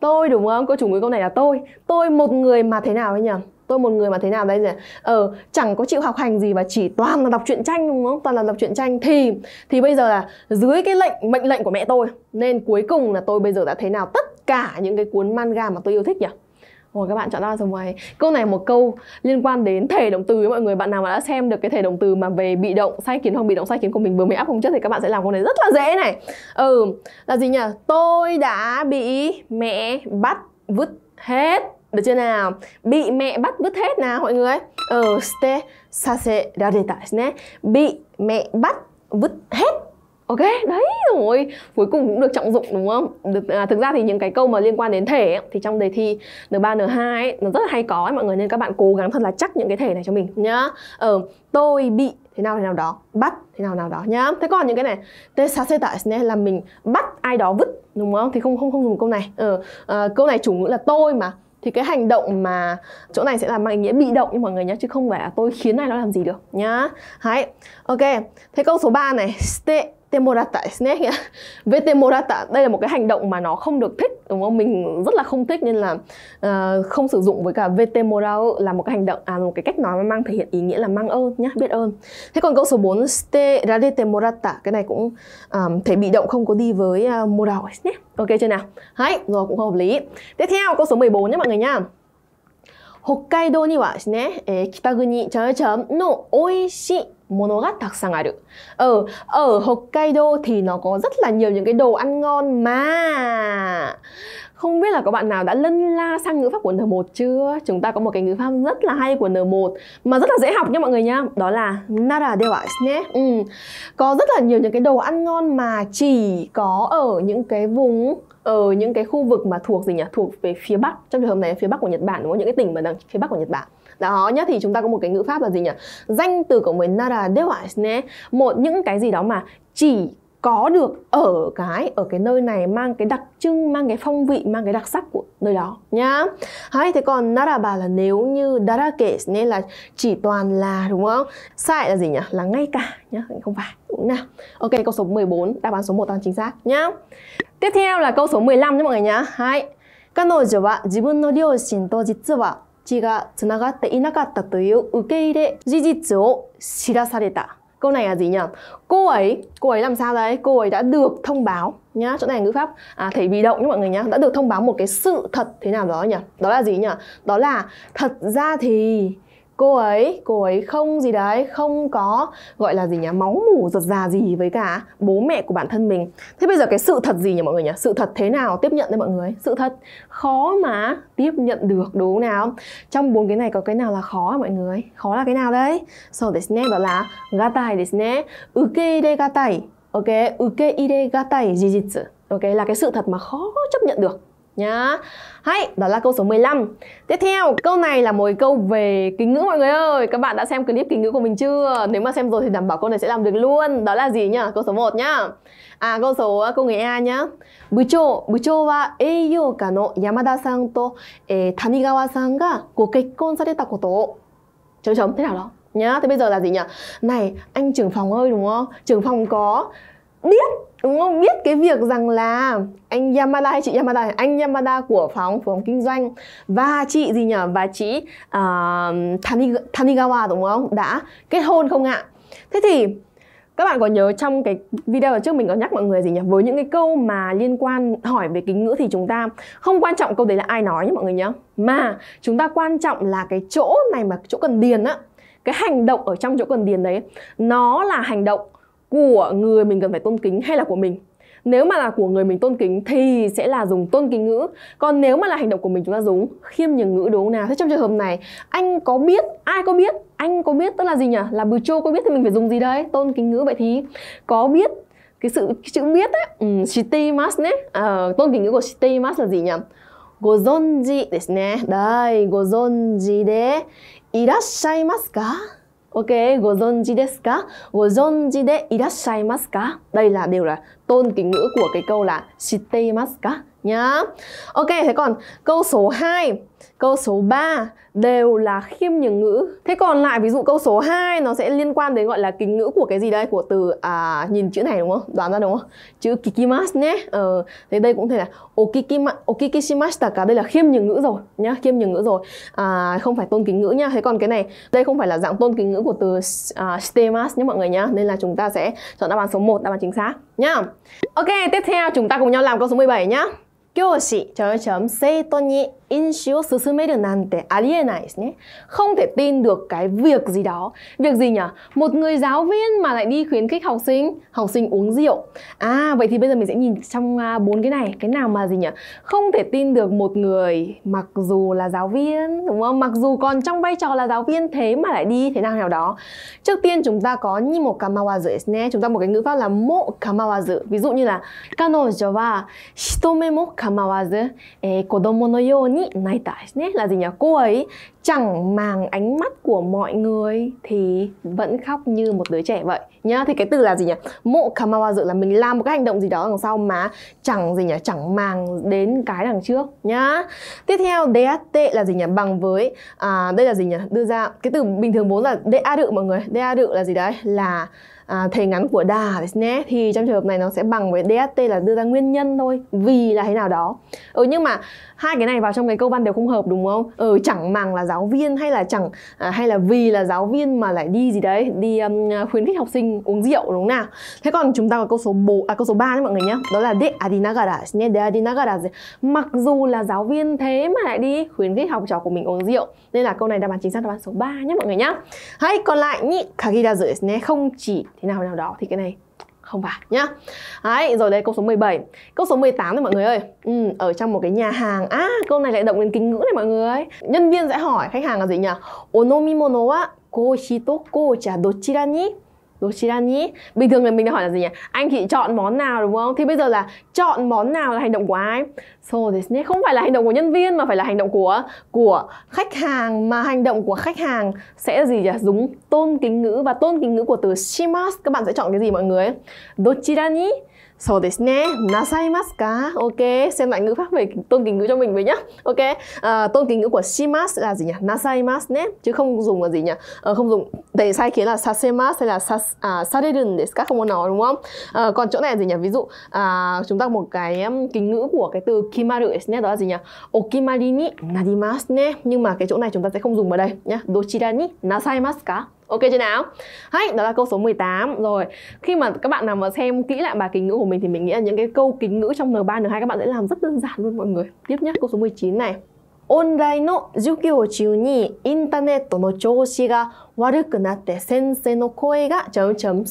S1: Tôi đúng không? Câu chủ ngữ câu này là tôi. Tôi một người mà thế nào ấy nhỉ? tôi một người mà thế nào đấy nhỉ ờ chẳng có chịu học hành gì và chỉ toàn là đọc truyện tranh đúng không toàn là đọc truyện tranh thì thì bây giờ là dưới cái lệnh mệnh lệnh của mẹ tôi nên cuối cùng là tôi bây giờ đã thế nào tất cả những cái cuốn manga mà tôi yêu thích nhỉ Ủa, các bạn chọn ra rồi ngoài câu này một câu liên quan đến thể động từ với mọi người bạn nào mà đã xem được cái thể động từ mà về bị động sai khiến hoặc bị động sai khiến của mình vừa mới áp hôm trước thì các bạn sẽ làm câu này rất là dễ này ừ là gì nhỉ tôi đã bị mẹ bắt vứt hết được chưa nào bị mẹ bắt vứt hết nào mọi người ừ ste sase ra đề bị mẹ bắt vứt hết ok đấy rồi cuối cùng cũng được trọng dụng đúng không được, à, thực ra thì những cái câu mà liên quan đến thể ấy, thì trong đề thi n 3 n 2 nó rất là hay có ấy, mọi người nên các bạn cố gắng thật là chắc những cái thể này cho mình nhá ờ tôi bị thế nào thế nào đó bắt thế nào nào đó nhá thế còn những cái này tesaseta là mình bắt ai đó vứt đúng không thì không không không dùng câu này ờ, à, câu này chủ ngữ là tôi mà thì cái hành động mà chỗ này sẽ là mang ý nghĩa bị động nhưng mọi người nhé chứ không phải là tôi khiến ai đó làm gì được nhá. Hãy. Ok. Thế câu số 3 này, stay temorata snake với temorata đây là một cái hành động mà nó không được thích đúng không mình rất là không thích nên là uh, không sử dụng với cả vetemorao là một cái hành động à một cái cách nói mà mang thể hiện ý nghĩa là mang ơn nhá biết ơn thế còn câu số 4 ste rade temorata cái này cũng um, thể bị động không có đi với uh, à, morao nhé ok chưa nào Hay, rồi cũng hợp lý tiếp theo câu số 14 nhé mọi người nhá 北海道にはですね、えー、北国チャチャの美味しいものがたくさんある。ở ờ, ở Hokkaido thì nó có rất là nhiều những cái đồ ăn ngon mà. Không biết là có bạn nào đã lân la sang ngữ pháp của N1 chưa? Chúng ta có một cái ngữ pháp rất là hay của N1 mà rất là dễ học nha mọi người nha. Đó là nara dewa nhé. Ừ. Có rất là nhiều những cái đồ ăn ngon mà chỉ có ở những cái vùng ở những cái khu vực mà thuộc gì nhỉ? Thuộc về phía Bắc. Trong trường hợp này phía Bắc của Nhật Bản đúng không? Những cái tỉnh mà đằng phía Bắc của Nhật Bản đó nhá thì chúng ta có một cái ngữ pháp là gì nhỉ danh từ của mình nara ne một những cái gì đó mà chỉ có được ở cái ở cái nơi này mang cái đặc trưng mang cái phong vị mang cái đặc sắc của nơi đó nhá hay thế còn nara bà là nếu như dara case nên là chỉ toàn là đúng không sai là gì nhỉ là ngay cả nhá không phải đúng nào ok câu số 14 đáp án số 1 toàn chính xác nhá tiếp theo là câu số 15 nhé mọi người nhá hai 彼女は自分の両親と実は血がつながっていなかったという受け入れ事実を知らされた Câu này là gì nhỉ? Cô ấy, cô ấy làm sao đấy? Cô ấy đã được thông báo nhá, chỗ này ngữ pháp à, thể bị động nhé mọi người nhá, đã được thông báo một cái sự thật thế nào đó nhỉ? Đó là gì nhỉ? Đó là thật ra thì cô ấy cô ấy không gì đấy không có gọi là gì nhỉ máu mủ giật già gì với cả bố mẹ của bản thân mình thế bây giờ cái sự thật gì nhỉ mọi người nhỉ sự thật thế nào tiếp nhận đây mọi người sự thật khó mà tiếp nhận được đúng không nào trong bốn cái này có cái nào là khó à mọi người khó là cái nào đấy so desu ne đó là gatai desu ne ukeide gatai ok uke ukeide gatai jijitsu ok là cái sự thật mà khó chấp nhận được nhá. Hay, đó là câu số 15. Tiếp theo, câu này là một câu về kính ngữ mọi người ơi. Các bạn đã xem clip kính ngữ của mình chưa? Nếu mà xem rồi thì đảm bảo câu này sẽ làm được luôn. Đó là gì nhá? Câu số 1 nhá. À câu số à, câu người A nhá. Bù chô, wa eiyouka no Yamada-san to e, Tanigawa-san ga go kekkon sareta koto chấm chấm thế nào đó nhá. Thế bây giờ là gì nhỉ? Này, anh trưởng phòng ơi đúng không? Trưởng phòng có biết đúng không biết cái việc rằng là anh Yamada hay chị Yamada anh Yamada của phòng phòng kinh doanh và chị gì nhỉ và chị uh, à, Tanigawa đúng không đã kết hôn không ạ thế thì các bạn có nhớ trong cái video trước mình có nhắc mọi người gì nhỉ với những cái câu mà liên quan hỏi về kính ngữ thì chúng ta không quan trọng câu đấy là ai nói nhé mọi người nhé mà chúng ta quan trọng là cái chỗ này mà chỗ cần điền á cái hành động ở trong chỗ cần điền đấy nó là hành động của người mình cần phải tôn kính hay là của mình nếu mà là của người mình tôn kính thì sẽ là dùng tôn kính ngữ còn nếu mà là hành động của mình chúng ta dùng khiêm nhường ngữ đúng không nào thế trong trường hợp này anh có biết ai có biết anh có biết tức là gì nhỉ là bù chô có biết thì mình phải dùng gì đấy tôn kính ngữ vậy thì có biết cái sự cái chữ biết ấy um, ừ, city mas nhé à, tôn kính ngữ của city mas là gì nhỉ gozonji ですね。第ご存知でいらっしゃいますか Ok, OK, ご存知ですかご存知でいらっしゃいますか Đây là đều là tôn kính ngữ của cái câu là shitte imasu nhá. Ok, thế còn câu số 2 Câu số 3 đều là khiêm nhường ngữ. Thế còn lại ví dụ câu số 2 nó sẽ liên quan đến gọi là kính ngữ của cái gì đây? Của từ à, nhìn chữ này đúng không? Đoán ra đúng không? Chữ kikimas nhé. Ờ, thế đây cũng thế là okikima, okikishimashita cả đây là khiêm nhường ngữ rồi nhá, khiêm nhường ngữ rồi. À, không phải tôn kính ngữ nhá. Thế còn cái này đây không phải là dạng tôn kính ngữ của từ à, shitemasu nhé mọi người nhá. Nên là chúng ta sẽ chọn đáp án số 1 đáp án chính xác nhá. Ok, tiếp theo chúng ta cùng nhau làm câu số 17 nhá. Kyoshi chấm chấm sei to ni 飲酒を進めるなんてありえないですね. Không thể tin được cái việc gì đó. Việc gì nhỉ? Một người giáo viên mà lại đi khuyến khích học sinh, học sinh uống rượu. À, vậy thì bây giờ mình sẽ nhìn trong à, bốn cái này, cái nào mà gì nhỉ? Không thể tin được một người mặc dù là giáo viên, đúng không? Mặc dù còn trong vai trò là giáo viên thế mà lại đi thế nào nào đó. Trước tiên chúng ta có như một kamawazu ne. Chúng ta một cái ngữ pháp là mo kamawazu. Ví dụ như là kanojo wa hitomemo kamawazu, eh, kodomo no you ni này tại nhé là gì nhỉ cô ấy chẳng màng ánh mắt của mọi người thì vẫn khóc như một đứa trẻ vậy nhá thì cái từ là gì nhỉ mộ kamawa dự là mình làm một cái hành động gì đó đằng sau mà chẳng gì nhỉ chẳng màng đến cái đằng trước nhá tiếp theo dat là gì nhỉ bằng với à, đây là gì nhỉ đưa ra cái từ bình thường vốn là da đự mọi người da đự là gì đấy là à, ngắn của đà SNET thì trong trường hợp này nó sẽ bằng với DST là đưa ra nguyên nhân thôi vì là thế nào đó ừ nhưng mà hai cái này vào trong cái câu văn đều không hợp đúng không ừ chẳng màng là giáo viên hay là chẳng à, hay là vì là giáo viên mà lại đi gì đấy đi um, khuyến khích học sinh uống rượu đúng nào thế còn chúng ta có câu số 4 à câu số 3 nhé mọi người nhé đó là de adinagara SNET de adinagara mặc dù là giáo viên thế mà lại đi khuyến khích học trò của mình uống rượu nên là câu này đáp án chính xác đáp án số 3 nhé mọi người nhé Hay còn lại nhị kagirazu không chỉ thế nào nào đó thì cái này không phải nhá Đấy, rồi đây câu số 17 Câu số 18 này mọi người ơi ừ, Ở trong một cái nhà hàng À, câu này lại động đến kính ngữ này mọi người ấy. Nhân viên sẽ hỏi khách hàng là gì nhỉ Onomimono wa koishi to kocha dochira ni Yoshirani Bình thường là mình hỏi là gì nhỉ? Anh chị chọn món nào đúng không? Thì bây giờ là chọn món nào là hành động của ai? So this desu Không phải là hành động của nhân viên mà phải là hành động của của khách hàng mà hành động của khách hàng sẽ gì nhỉ? Dùng tôn kính ngữ và tôn kính ngữ của từ shimasu các bạn sẽ chọn cái gì mọi người? Dochirani そうですね。なさいますか? Ok, xem lại ngữ pháp về tôn kính ngữ cho mình với nhá. Ok, à, tôn kính ngữ của shimas là gì nhỉ? Nasaimas nhé, chứ không dùng là gì nhỉ? À, không dùng để sai khiến là sasemas hay là sas, à, sarerun để các không có nói đúng không? À, còn chỗ này là gì nhỉ? Ví dụ à, chúng ta một cái kính ngữ của cái từ kimaru nhé, đó là gì nhỉ? Okimari ni narimasu ne. Nhưng mà cái chỗ này chúng ta sẽ không dùng vào đây nhá. Dochira ni nasaimasu ka? Ok chưa nào? Hay, đó là câu số 18 Rồi, khi mà các bạn nào mà xem kỹ lại bài kính ngữ của mình Thì mình nghĩ là những cái câu kính ngữ trong N3, N2 các bạn sẽ làm rất đơn giản luôn mọi người Tiếp nhé, câu số 19 này 音大の授業中にインターネットの調子が悪くなって先生の声が chấm chấm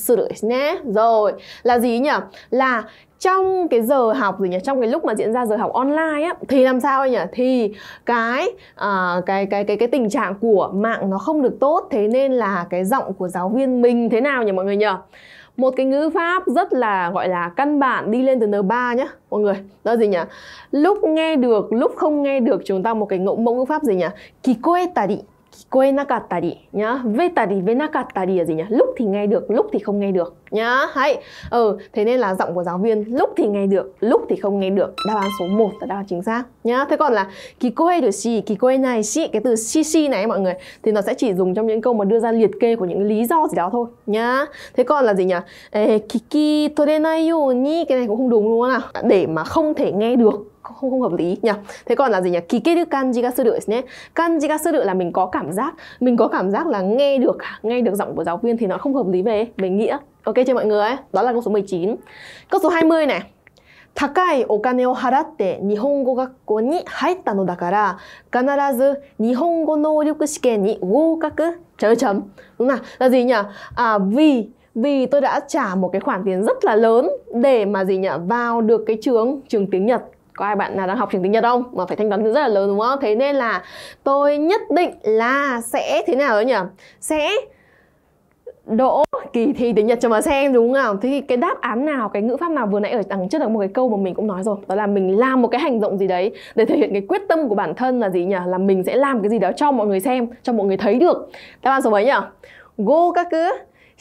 S1: là gì nhỉ? Là trong cái giờ học gì nhỉ? Trong cái lúc mà diễn ra giờ học online á thì làm sao nhỉ? Thì cái uh, cái cái cái cái tình trạng của mạng nó không được tốt thế nên là cái giọng của giáo viên mình thế nào nhỉ mọi người nhỉ? một cái ngữ pháp rất là gọi là căn bản đi lên từ N3 nhá mọi người đó gì nhỉ lúc nghe được lúc không nghe được chúng ta một cái ngẫu mẫu ngữ pháp gì nhỉ kỳ tà kikoetari quê na cả tà đi nhá về tà đi về na cả tà đi là gì nhá lúc thì nghe được lúc thì không nghe được nhá hay ừ thế nên là giọng của giáo viên lúc thì nghe được lúc thì không nghe được đáp án số 1 là đáp án chính xác nhá thế còn là kỳ quê được gì kỳ quê này xị cái từ xi xi này mọi người thì nó sẽ chỉ dùng trong những câu mà đưa ra liệt kê của những lý do gì đó thôi nhá thế còn là gì nhá kỳ kỳ tôi đây này cái này cũng không đúng luôn à để mà không thể nghe được không, không hợp lý nhỉ thế còn là gì nhỉ ký kết được kanji ga suru nhé kanji ga suru là mình có cảm giác mình có cảm giác là nghe được nghe được giọng của giáo viên thì nó không hợp lý về về nghĩa ok chưa mọi người ấy? đó là câu số 19 câu số 20 này 高いお金を払って日本語学校に入ったのだから必ず日本語能力試験に合格 chấm chấm đúng là gì nhỉ à, vì vì tôi đã trả một cái khoản tiền rất là lớn để mà gì nhỉ vào được cái trường trường tiếng Nhật có ai bạn nào đang học trường tiếng Nhật không mà phải thanh toán rất là lớn đúng không thế nên là tôi nhất định là sẽ thế nào đấy nhỉ sẽ đỗ kỳ thi tiếng Nhật cho mà xem đúng không? Thế thì cái đáp án nào, cái ngữ pháp nào vừa nãy ở đằng trước là một cái câu mà mình cũng nói rồi Đó là mình làm một cái hành động gì đấy để thể hiện cái quyết tâm của bản thân là gì nhỉ? Là mình sẽ làm cái gì đó cho mọi người xem, cho mọi người thấy được Đáp án số mấy nhỉ? Go các cứ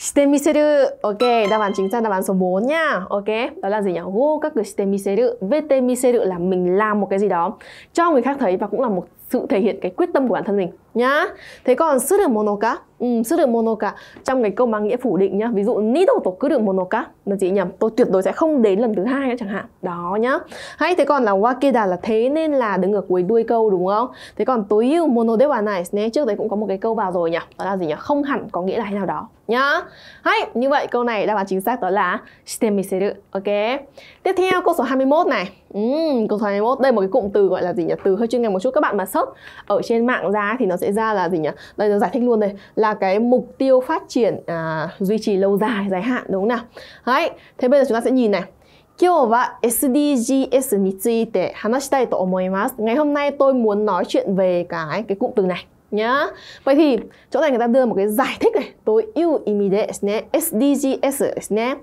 S1: してみせる Ok, đáp án chính xác đáp án số 4 nha Ok, đó là gì nhỉ? Go các cử shite miseru Vete miseru là mình làm một cái gì đó Cho người khác thấy và cũng là một sự thể hiện cái quyết tâm của bản thân mình nhá Thế còn suru monoka ừ, Suru monoka Trong cái câu mang nghĩa phủ định nhá Ví dụ nido to kuru monoka Là gì nhỉ? Tôi tuyệt đối sẽ không đến lần thứ hai nữa chẳng hạn Đó nhá Hay thế còn là wakeda là thế nên là đứng ở cuối đuôi câu đúng không? Thế còn tối ưu mono de wa nai Trước đấy cũng có một cái câu vào rồi nhỉ Đó là gì nhỉ? Không hẳn có nghĩa là thế nào đó nhá. Hay, như vậy câu này đáp án chính xác đó là shitemiseru. Ok. Tiếp theo câu số 21 này. Uhm, câu số 21 đây một cái cụm từ gọi là gì nhỉ? Từ hơi chuyên ngành một chút các bạn mà search ở trên mạng ra thì nó sẽ ra là gì nhỉ? Đây nó giải thích luôn đây là cái mục tiêu phát triển à, duy trì lâu dài dài hạn đúng không nào? Đấy. Thế bây giờ chúng ta sẽ nhìn này. 今日は SDGs について話したいと思います. hôm nay tôi muốn nói chuyện về cái cái cụm từ này nhá vậy thì chỗ này người ta đưa một cái giải thích này tối ưu ý nghĩa nghĩa ですね SDGs ですね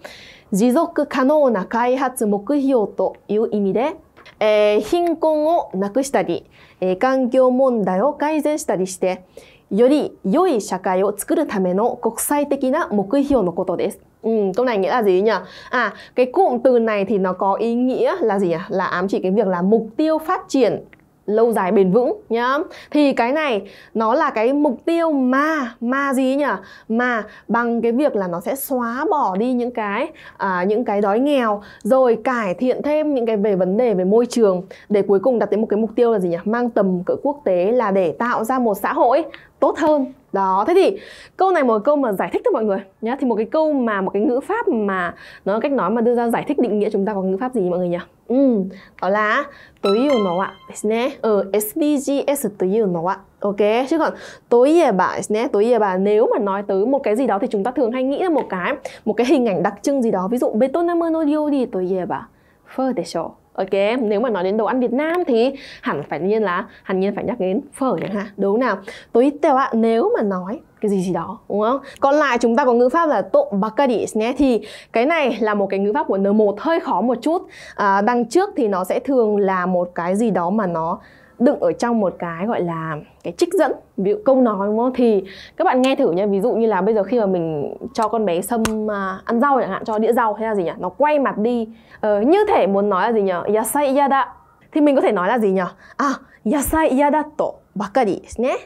S1: 持続可能な開発目標という意味でえー、貧困をなくしたり、えー、環境問題を改善したりして、より良い社会を作るための国際的な目標のことです。Ừ, câu này nghĩa là gì nhỉ? À, cái cụm từ này thì nó có ý nghĩa là gì nhỉ? Là ám chỉ cái việc là mục tiêu phát triển lâu dài bền vững nhá thì cái này nó là cái mục tiêu mà mà gì nhỉ mà bằng cái việc là nó sẽ xóa bỏ đi những cái à, những cái đói nghèo rồi cải thiện thêm những cái về vấn đề về môi trường để cuối cùng đặt đến một cái mục tiêu là gì nhỉ mang tầm cỡ quốc tế là để tạo ra một xã hội tốt hơn đó thế thì câu này một câu mà giải thích cho mọi người nhá thì một cái câu mà một cái ngữ pháp mà nó cách nói mà đưa ra giải thích định nghĩa chúng ta có ngữ pháp gì mọi người nhỉ ừ đó là tối ưu nó ạ nè ở ờ, SDGs tối ưu nó ạ ok chứ còn tối yêu bà nè tối yêu bà nếu mà nói tới một cái gì đó thì chúng ta thường hay nghĩ là một cái một cái hình ảnh đặc trưng gì đó ví dụ betonamo no yo đi tối yêu bà phơ để cho ok nếu mà nói đến đồ ăn Việt Nam thì hẳn phải nhiên là hẳn nhiên phải nhắc đến phở chẳng hạn đúng nào tối tèo ạ nếu mà nói cái gì gì đó đúng không còn lại chúng ta có ngữ pháp là tộ bakadis nhé thì cái này là một cái ngữ pháp của N1 hơi khó một chút à, đằng trước thì nó sẽ thường là một cái gì đó mà nó đựng ở trong một cái gọi là cái trích dẫn ví dụ câu nói đúng không thì các bạn nghe thử nha ví dụ như là bây giờ khi mà mình cho con bé sâm à, ăn rau chẳng hạn cho đĩa rau hay là gì nhỉ nó quay mặt đi ờ, như thể muốn nói là gì nhỉ yasai dạ yada dạ thì mình có thể nói là gì nhỉ à yasai yada to bakari ne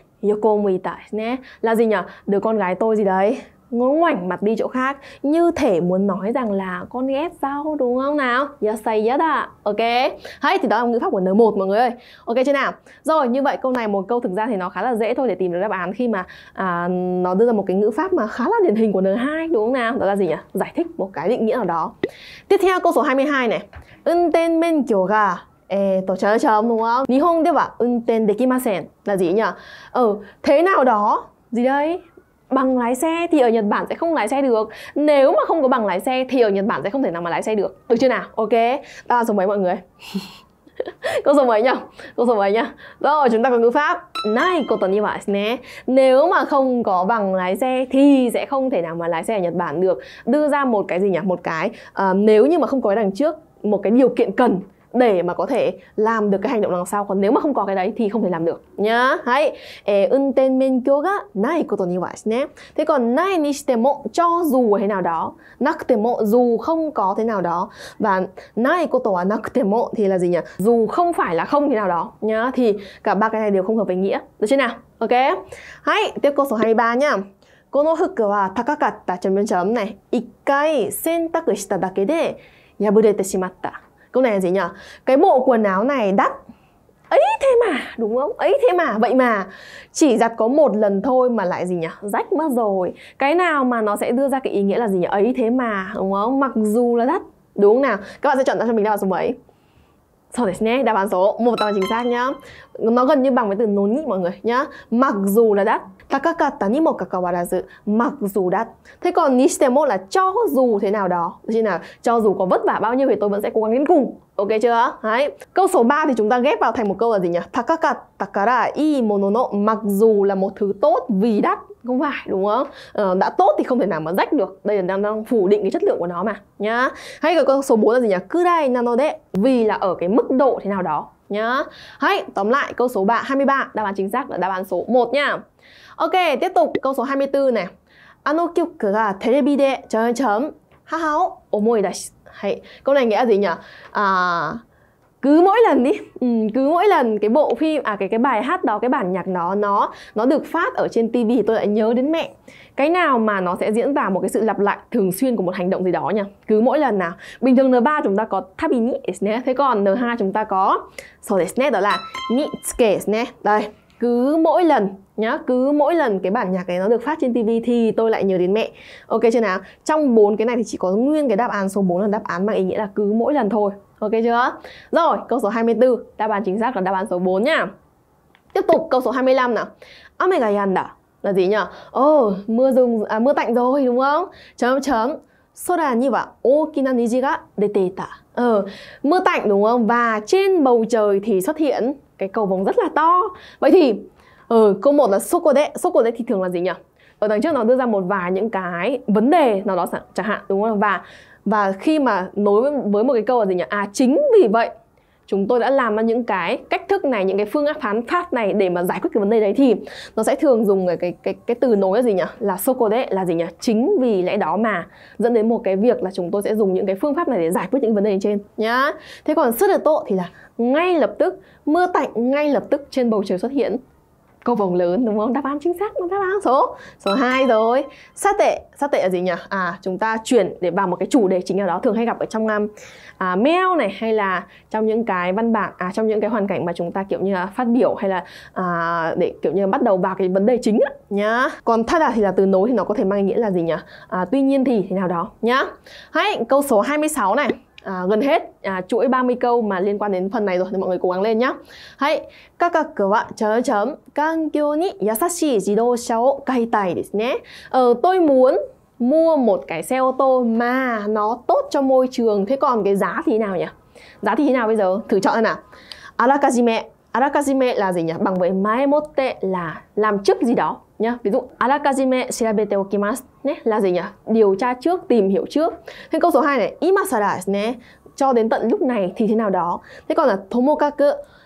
S1: ne là gì nhỉ? Đứa con gái tôi gì đấy ngó ngoảnh mặt đi chỗ khác như thể muốn nói rằng là con ghét sao đúng không nào yes say yes ạ à. ok hay thì đó là ngữ pháp của N1 mọi người ơi ok chưa nào rồi như vậy câu này một câu thực ra thì nó khá là dễ thôi để tìm được đáp án khi mà à, nó đưa ra một cái ngữ pháp mà khá là điển hình của N2 đúng không nào đó là gì nhỉ giải thích một cái định nghĩa nào đó tiếp theo câu số 22 này Unten dekimasen là gì nhỉ? Ừ, thế nào đó gì đây bằng lái xe thì ở Nhật Bản sẽ không lái xe được nếu mà không có bằng lái xe thì ở Nhật Bản sẽ không thể nào mà lái xe được được chưa nào ok ta à, số mấy mọi người câu số mấy nhỉ câu số mấy nhá rồi chúng ta có ngữ pháp này cô tuần như vậy nè nếu mà không có bằng lái xe thì sẽ không thể nào mà lái xe ở Nhật Bản được đưa ra một cái gì nhỉ một cái uh, nếu như mà không có đằng trước một cái điều kiện cần để mà có thể làm được cái hành động đằng sau còn nếu mà không có cái đấy thì không thể làm được nhá hãy ưng tên men kyo ga nai koto ni wa nhé. thế còn nai ni shite mo cho dù thế nào đó nakute mo dù không có thế nào đó và nai koto wa nakute mo thì là gì nhỉ dù không phải là không thế nào đó nhá thì cả ba cái này đều không hợp với nghĩa được chưa nào ok hãy tiếp câu số 23 nhá この服は高かった、ちょんちょんね。一回洗濯しただけで破れてしまった。câu này là gì nhỉ cái bộ quần áo này đắt ấy thế mà đúng không ấy thế mà vậy mà chỉ giặt có một lần thôi mà lại gì nhỉ rách mất rồi cái nào mà nó sẽ đưa ra cái ý nghĩa là gì nhỉ ấy thế mà đúng không mặc dù là đắt đúng không nào các bạn sẽ chọn ra cho mình đáp án số mấy sau đấy nhé đáp án số một là chính xác nhá nó gần như bằng với từ nốn nhị mọi người nhá mặc dù là đã takakata ni mo kakawarazu mặc dù đắt thế còn nishitemo là cho dù thế nào đó như nào cho dù có vất vả bao nhiêu thì tôi vẫn sẽ cố gắng đến cùng ok chưa đấy câu số 3 thì chúng ta ghép vào thành một câu là gì nhỉ takakata kara i monono mặc dù là một thứ tốt vì đắt không phải đúng không ờ, đã tốt thì không thể nào mà rách được đây là đang đang phủ định cái chất lượng của nó mà nhá hay cái câu số 4 là gì nhỉ kurai nanode vì là ở cái mức độ thế nào đó nhá. Hãy tóm lại câu số 3 23, đáp án chính xác là đáp án số 1 nha. Ok, tiếp tục câu số 24 này. Ano kyoku ga terebi de chấm chấm hahao omoi dashi. Hay, câu này nghĩa gì nhỉ? À, cứ mỗi lần đi ừ, cứ mỗi lần cái bộ phim à cái cái bài hát đó cái bản nhạc đó nó nó được phát ở trên tivi thì tôi lại nhớ đến mẹ cái nào mà nó sẽ diễn tả một cái sự lặp lại thường xuyên của một hành động gì đó nha cứ mỗi lần nào bình thường N3 chúng ta có tabi ni thế còn N2 chúng ta có so đó là nhé. đây cứ mỗi lần nhá cứ mỗi lần cái bản nhạc này nó được phát trên tivi thì tôi lại nhớ đến mẹ ok chưa nào trong bốn cái này thì chỉ có nguyên cái đáp án số 4 là đáp án mang ý nghĩa là cứ mỗi lần thôi Ok chưa? Rồi, câu số 24, đáp án chính xác là đáp án số 4 nha. Tiếp tục câu số 25 nào. Amega yanda là gì nhỉ? Ồ, oh, mưa rừng à, mưa tạnh rồi đúng không? Chấm chấm. Sora ni wa okina niji ga deteta. Ờ, mưa tạnh đúng không? Và trên bầu trời thì xuất hiện cái cầu vồng rất là to. Vậy thì ừ, câu một là sokode, sokode thì thường là gì nhỉ? Ở đằng trước nó đưa ra một vài những cái vấn đề nào đó chẳng hạn đúng không? Và và khi mà nối với một cái câu là gì nhỉ à chính vì vậy chúng tôi đã làm ra những cái cách thức này những cái phương án phán pháp này để mà giải quyết cái vấn đề đấy thì nó sẽ thường dùng cái cái cái, cái từ nối là gì nhỉ là socode là gì nhỉ chính vì lẽ đó mà dẫn đến một cái việc là chúng tôi sẽ dùng những cái phương pháp này để giải quyết những vấn đề trên nhá thế còn xuất đề tội thì là ngay lập tức mưa tạnh ngay lập tức trên bầu trời xuất hiện câu vòng lớn đúng không? Đáp án chính xác là đáp án số số 2 rồi. sát tệ, sát tệ là gì nhỉ? À chúng ta chuyển để vào một cái chủ đề chính nào đó thường hay gặp ở trong um, à, mail này hay là trong những cái văn bản à trong những cái hoàn cảnh mà chúng ta kiểu như là phát biểu hay là à, để kiểu như là bắt đầu vào cái vấn đề chính á nhá. Còn thay là thì là từ nối thì nó có thể mang ý nghĩa là gì nhỉ? À, tuy nhiên thì thế nào đó nhá. Hay câu số 26 này à, gần hết à, chuỗi 30 câu mà liên quan đến phần này rồi thì mọi người cố gắng lên nhá. Hãy các các kakaku wa chấm chấm kankyo ni yasashii jidosha o cay desu ne. Ờ tôi muốn mua một cái xe ô tô mà nó tốt cho môi trường. Thế còn cái giá thì nào nhỉ? Giá thì thế nào bây giờ? Thử chọn nào. Arakajime Arakajime là gì nhỉ? Bằng với maemotte là làm trước gì đó nhá ví dụ alakazime shirabete okimasu nhé là gì nhỉ điều tra trước tìm hiểu trước thế câu số 2 này imasara nhé cho đến tận lúc này thì thế nào đó thế còn là tomokaku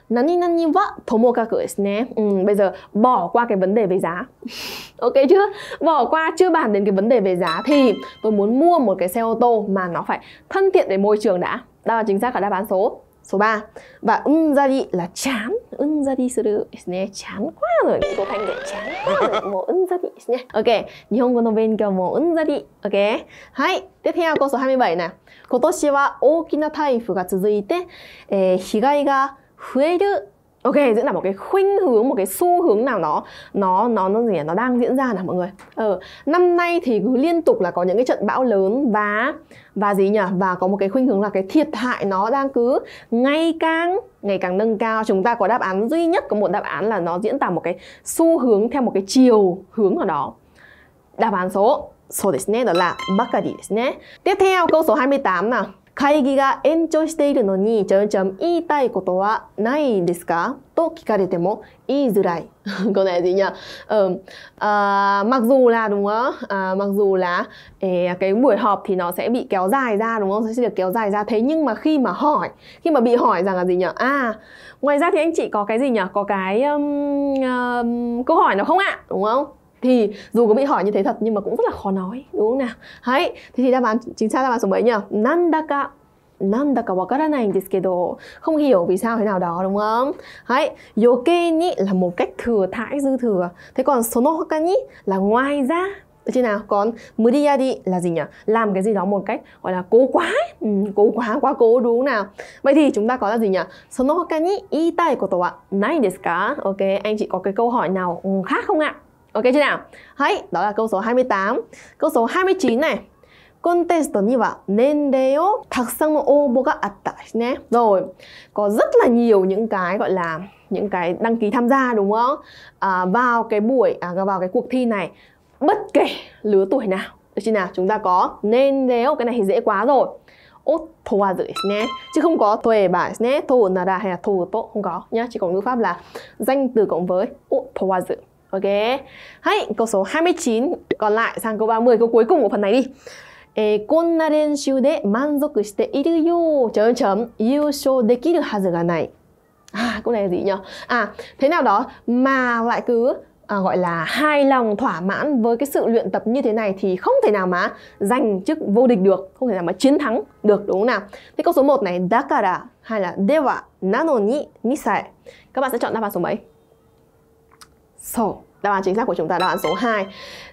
S1: nani nani wa tomokaku nhé ừ, bây giờ bỏ qua cái vấn đề về giá ok chưa bỏ qua chưa bàn đến cái vấn đề về giá thì tôi muốn mua một cái xe ô tô mà nó phải thân thiện với môi trường đã đó là chính xác cả đáp án số số 3 và um ra đi là chán um ra đi suru ですね chán quá rồi cô thanh để chán quá rồi một um ra đi ですね ok Nhật Bản の勉強もうんざり ok はいで、ティアコース27ね。今年は大きな台風が続いて、えー、被害が増える ok diễn là một cái khuynh hướng một cái xu hướng nào đó nó nó nó gì nhỉ? nó đang diễn ra nào mọi người ờ năm nay thì cứ liên tục là có những cái trận bão lớn và và gì nhỉ và có một cái khuynh hướng là cái thiệt hại nó đang cứ ngày càng ngày càng nâng cao chúng ta có đáp án duy nhất có một đáp án là nó diễn tả một cái xu hướng theo một cái chiều hướng nào đó đáp án số số そうですね đó là Bakari ですね tiếp theo câu số 28 nào 会議が延長しているのに、ちょんちょん言いたいことはないですかと聞かれても言いづらい。Câu này gì nhỉ? Ừ. À, mặc dù là đúng không? À, mặc dù là ê, cái buổi họp thì nó sẽ bị kéo dài ra đúng không? Sẽ được kéo dài ra. Thế nhưng mà khi mà hỏi, khi mà bị hỏi rằng là gì nhỉ? À, ngoài ra thì anh chị có cái gì nhỉ? Có cái um, um, câu hỏi nào không ạ? À? Đúng không? thì dù có bị hỏi như thế thật nhưng mà cũng rất là khó nói đúng không nào hãy thế thì đáp án chính xác đáp án số mấy nhỉ nandaka nandaka wakaranain desu không hiểu vì sao thế nào đó đúng không hãy yoke ni là một cách thừa thãi dư thừa thế còn sono hoka ni là ngoài ra được chưa nào còn muriyadi là gì nhỉ làm cái gì đó một cách gọi là cố quá ừ, cố quá quá cố đúng không nào vậy thì chúng ta có là gì nhỉ sono hoka ni itai koto wa nai desu ka ok anh chị có cái câu hỏi nào khác không ạ à? Ok chưa nào? Hãy, đó là câu số 28. Câu số 29 này. Contest như vậy nên đều thật sang một ô bố các atta nhé. Rồi, có rất là nhiều những cái gọi là những cái đăng ký tham gia đúng không? À, vào cái buổi à, vào cái cuộc thi này bất kể lứa tuổi nào. Được chưa nào? Chúng ta có nên đều cái này thì dễ quá rồi. ốt thua dự nhé chứ không có thuê bài nhé thu là hay là thu tốt không có nhá chỉ có ngữ pháp là danh từ cộng với ốt thua dự Ok. Hãy, câu số 29 còn lại sang câu 30, câu cuối cùng của phần này đi. えー、こんな練習で満足しているよ。ちょんちょん、優勝できるはずがない。À, câu này gì nhỉ? À, thế nào đó mà lại cứ à, gọi là hài lòng thỏa mãn với cái sự luyện tập như thế này thì không thể nào mà giành chức vô địch được, không thể nào mà chiến thắng được đúng không nào? Thế câu số 1 này dakara hay là dewa Các bạn sẽ chọn đáp án số mấy? そう。Đáp án chính xác của chúng ta đáp án số 2.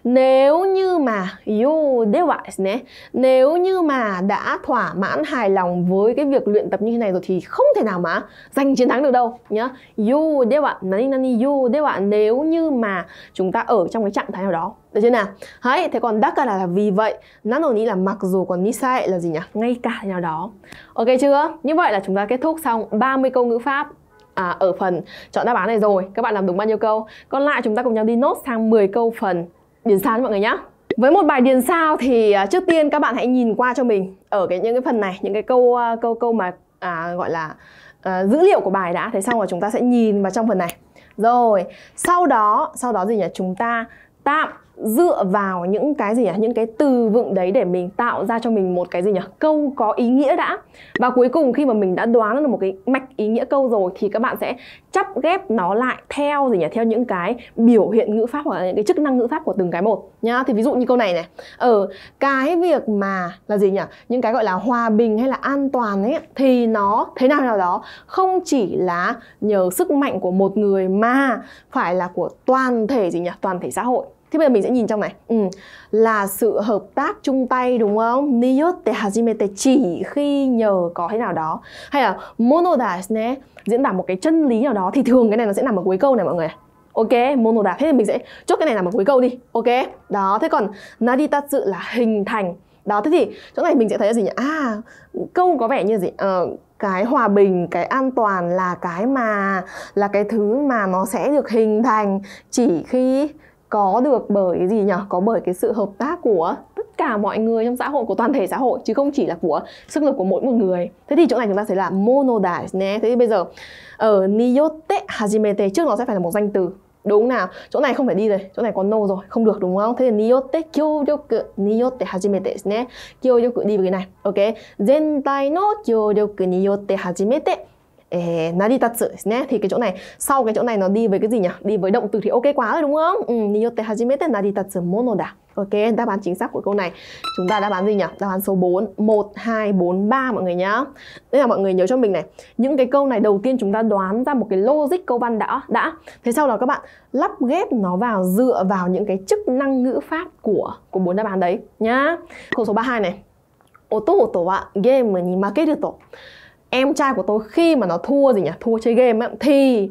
S1: Nếu như mà you device nhé nếu như mà đã thỏa mãn hài lòng với cái việc luyện tập như thế này rồi thì không thể nào mà giành chiến thắng được đâu nhá. You device nani nani you device nếu như mà chúng ta ở trong cái trạng thái nào đó. Được chưa nào? hãy thế còn dakara là vì vậy, nanoni là mặc dù còn sai là gì nhỉ? Ngay cả nào đó. Ok chưa? Như vậy là chúng ta kết thúc xong 30 câu ngữ pháp à, ở phần chọn đáp án này rồi các bạn làm đúng bao nhiêu câu còn lại chúng ta cùng nhau đi nốt sang 10 câu phần điền sao mọi người nhé với một bài điền sao thì à, trước tiên các bạn hãy nhìn qua cho mình ở cái những cái phần này những cái câu à, câu câu mà à, gọi là à, dữ liệu của bài đã thế xong rồi chúng ta sẽ nhìn vào trong phần này rồi sau đó sau đó gì nhỉ chúng ta tạm dựa vào những cái gì nhỉ những cái từ vựng đấy để mình tạo ra cho mình một cái gì nhỉ câu có ý nghĩa đã và cuối cùng khi mà mình đã đoán được một cái mạch ý nghĩa câu rồi thì các bạn sẽ chắp ghép nó lại theo gì nhỉ theo những cái biểu hiện ngữ pháp hoặc là những cái chức năng ngữ pháp của từng cái một nhá thì ví dụ như câu này này ở ờ, cái việc mà là gì nhỉ những cái gọi là hòa bình hay là an toàn ấy thì nó thế nào nào đó không chỉ là nhờ sức mạnh của một người mà phải là của toàn thể gì nhỉ toàn thể xã hội thế bây giờ mình sẽ nhìn trong này ừ. là sự hợp tác chung tay đúng không niyotte hajimete chỉ khi nhờ có thế nào đó hay là mono ne diễn tả một cái chân lý nào đó thì thường cái này nó sẽ nằm ở cuối câu này mọi người ok mono thế thì mình sẽ chốt cái này nằm ở cuối câu đi ok đó thế còn naditatsu là hình thành đó thế thì chỗ này mình sẽ thấy là gì nhỉ à câu có vẻ như gì ờ, cái hòa bình cái an toàn là cái mà là cái thứ mà nó sẽ được hình thành chỉ khi có được bởi gì nhỉ có bởi cái sự hợp tác của tất cả mọi người trong xã hội của toàn thể xã hội chứ không chỉ là của sức lực của mỗi một người thế thì chỗ này chúng ta sẽ là monodai nhé thế thì bây giờ ở niyote hajimete trước nó sẽ phải là một danh từ đúng nào chỗ này không phải đi rồi chỗ này có no rồi không được đúng không thế thì niyote kyōryoku niyote hajimete ne kyōryoku đi với cái này ok zentai no kyōryoku niyote hajimete eh, thì cái chỗ này sau cái chỗ này nó đi với cái gì nhỉ? Đi với động từ thì ok quá rồi đúng không? Ừ, niyotte hajimete narittatsu mono da. Ok, đáp án chính xác của câu này chúng ta đáp án gì nhỉ? Đáp án số 4, 1 2 4 3 mọi người nhá. Đây là mọi người nhớ cho mình này, những cái câu này đầu tiên chúng ta đoán ra một cái logic câu văn đã đã. Thế sau đó các bạn lắp ghép nó vào dựa vào những cái chức năng ngữ pháp của của bốn đáp án đấy nhá. Câu số 32 này. Oto wa game ni makeru to em trai của tôi khi mà nó thua gì nhỉ thua chơi game ấy, thì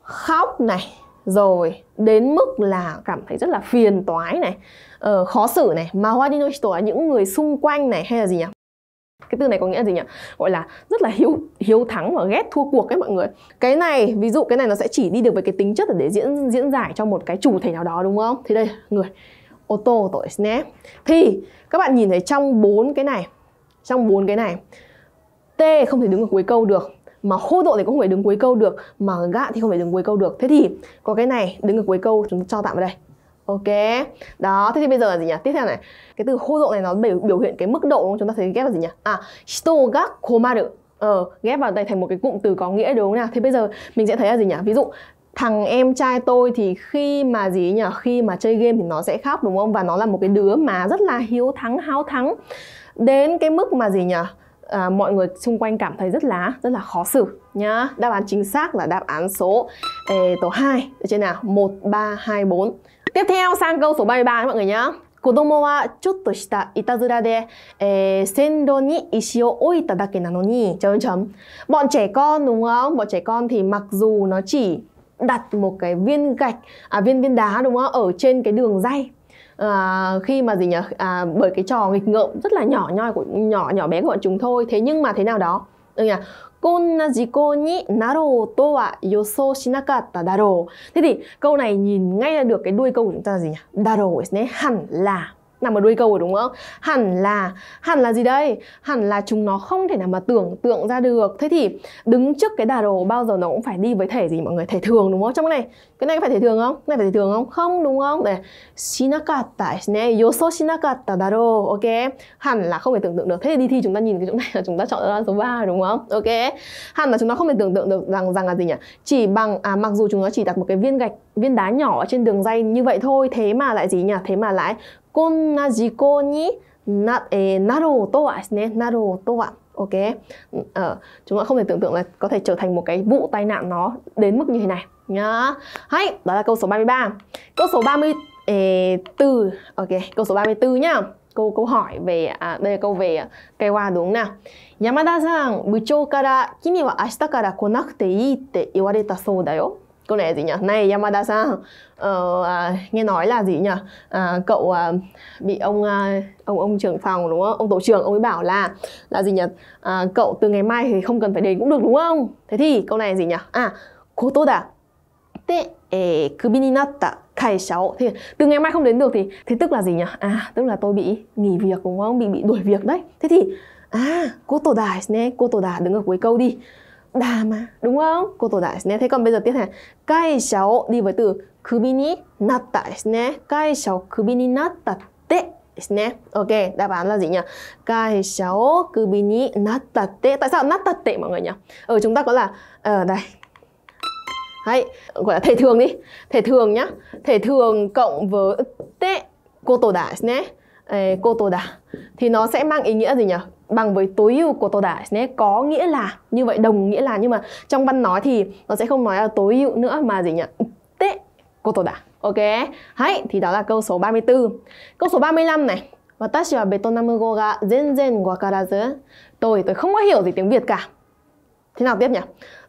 S1: khóc này rồi đến mức là cảm thấy rất là phiền toái này uh, khó xử này mà hoa là những người xung quanh này hay là gì nhỉ cái từ này có nghĩa là gì nhỉ gọi là rất là hiếu hiếu thắng và ghét thua cuộc ấy mọi người cái này ví dụ cái này nó sẽ chỉ đi được với cái tính chất để diễn diễn giải cho một cái chủ thể nào đó đúng không thì đây người ô tô tội snap thì các bạn nhìn thấy trong bốn cái này trong bốn cái này t không thể đứng ở cuối câu được mà hô độ thì cũng không phải đứng cuối câu được mà gạ thì không phải đứng cuối câu được thế thì có cái này đứng ở cuối câu chúng ta cho tạm vào đây ok đó thế thì bây giờ là gì nhỉ tiếp theo này cái từ hô độ này nó biểu, biểu hiện cái mức độ không? chúng ta thấy ghép là gì nhỉ à shito ga komaru ờ ghép vào đây thành một cái cụm từ có nghĩa đúng không nào thế bây giờ mình sẽ thấy là gì nhỉ ví dụ thằng em trai tôi thì khi mà gì nhỉ khi mà chơi game thì nó sẽ khóc đúng không và nó là một cái đứa mà rất là hiếu thắng háo thắng đến cái mức mà gì nhỉ à, mọi người xung quanh cảm thấy rất là rất là khó xử nhá. Đáp án chính xác là đáp án số ê, eh, tổ 2. Ở trên nào? 1324. Tiếp theo sang câu số 33 mọi người nhá. 子供はちょっとしたいたずらで、えー、線路に石を置いただけなのに、chấm chấm. Bọn trẻ con đúng không? Bọn trẻ con thì mặc dù nó chỉ đặt một cái viên gạch, à viên viên đá đúng không? Ở trên cái đường dây à, khi mà gì nhỉ à, bởi cái trò nghịch ngợm rất là nhỏ nhoi của nhỏ nhỏ bé của bọn chúng thôi thế nhưng mà thế nào đó ừ nhỉ こんな事故になろうとは予想しなかっただろう。Thế thì câu này nhìn ngay là được cái đuôi câu của chúng ta là gì nhỉ? だろうですね。hẳn là nằm ở đuôi câu rồi đúng không? Hẳn là hẳn là gì đây? Hẳn là chúng nó không thể nào mà tưởng tượng ra được. Thế thì đứng trước cái đà đồ bao giờ nó cũng phải đi với thể gì mọi người? Thể thường đúng không? Trong cái này, cái này phải thể thường không? Cái này phải thể thường không? Không đúng không? Này, shinakatta ne, yoso shinakatta daro. Ok. Hẳn là không thể tưởng tượng được. Thế thì đi thi chúng ta nhìn cái chỗ này là chúng ta chọn ra số 3 đúng không? Ok. Hẳn là chúng nó không thể tưởng tượng được rằng rằng là gì nhỉ? Chỉ bằng à mặc dù chúng nó chỉ đặt một cái viên gạch, viên đá nhỏ trên đường ray như vậy thôi, thế mà lại gì nhỉ? Thế mà lại こんな事故にな,、えー、なろうとはですね。なろうとは。OK。あ、ちょっと待って、ちょっと待って、言ょっと待って、ちょと待って、ちょと待って、ちょと待って、ちょと待って、ちょと待って、ちょと待って、ちょと待って、ちょと待って、ちょと待って、ちょと待って、ちょと待って、ちょと待って、ちょと待って、ちょと待 cô này gì nhỉ này Yamada san ờ, à, nghe nói là gì nhỉ à, cậu à, bị ông à, ông ông trưởng phòng đúng không ông tổ trưởng ông ấy bảo là là gì nhỉ à, cậu từ ngày mai thì không cần phải đến cũng được đúng không thế thì câu này gì nhỉ à cô koto da te e kubi ni natta kai shao thì từ ngày mai không đến được thì thế tức là gì nhỉ à tức là tôi bị nghỉ việc đúng không bị bị đuổi việc đấy thế thì à cô koto da cô koto da đứng ở cuối câu đi đà mà đúng không? Cô đại nè. Thế còn bây giờ tiếp này, cái cháu đi với từ kubi ni natta nè. Cái cháu kubi ni natta te ok đáp án là gì nhỉ? Cái cháu kubi ni natta te. Tại sao natta te mọi người nhỉ? Ở chúng ta có là ở ờ, uh, đây. hay gọi là thể thường đi. Thể thường nhá. Thể thường cộng với te cô tổ đại nhé kotoda thì nó sẽ mang ý nghĩa gì nhỉ? Bằng với tối ưu của kotoda có nghĩa là như vậy đồng nghĩa là nhưng mà trong văn nói thì nó sẽ không nói là tối ưu nữa mà gì nhỉ? Tệ kotoda. Ok. Hãy thì đó là câu số 34. Câu số 35 này. Và ta Watashi wa Vietnam go ga zen zenzen wakarazu. Tôi tôi không có hiểu gì tiếng Việt cả. Thế nào tiếp nhỉ?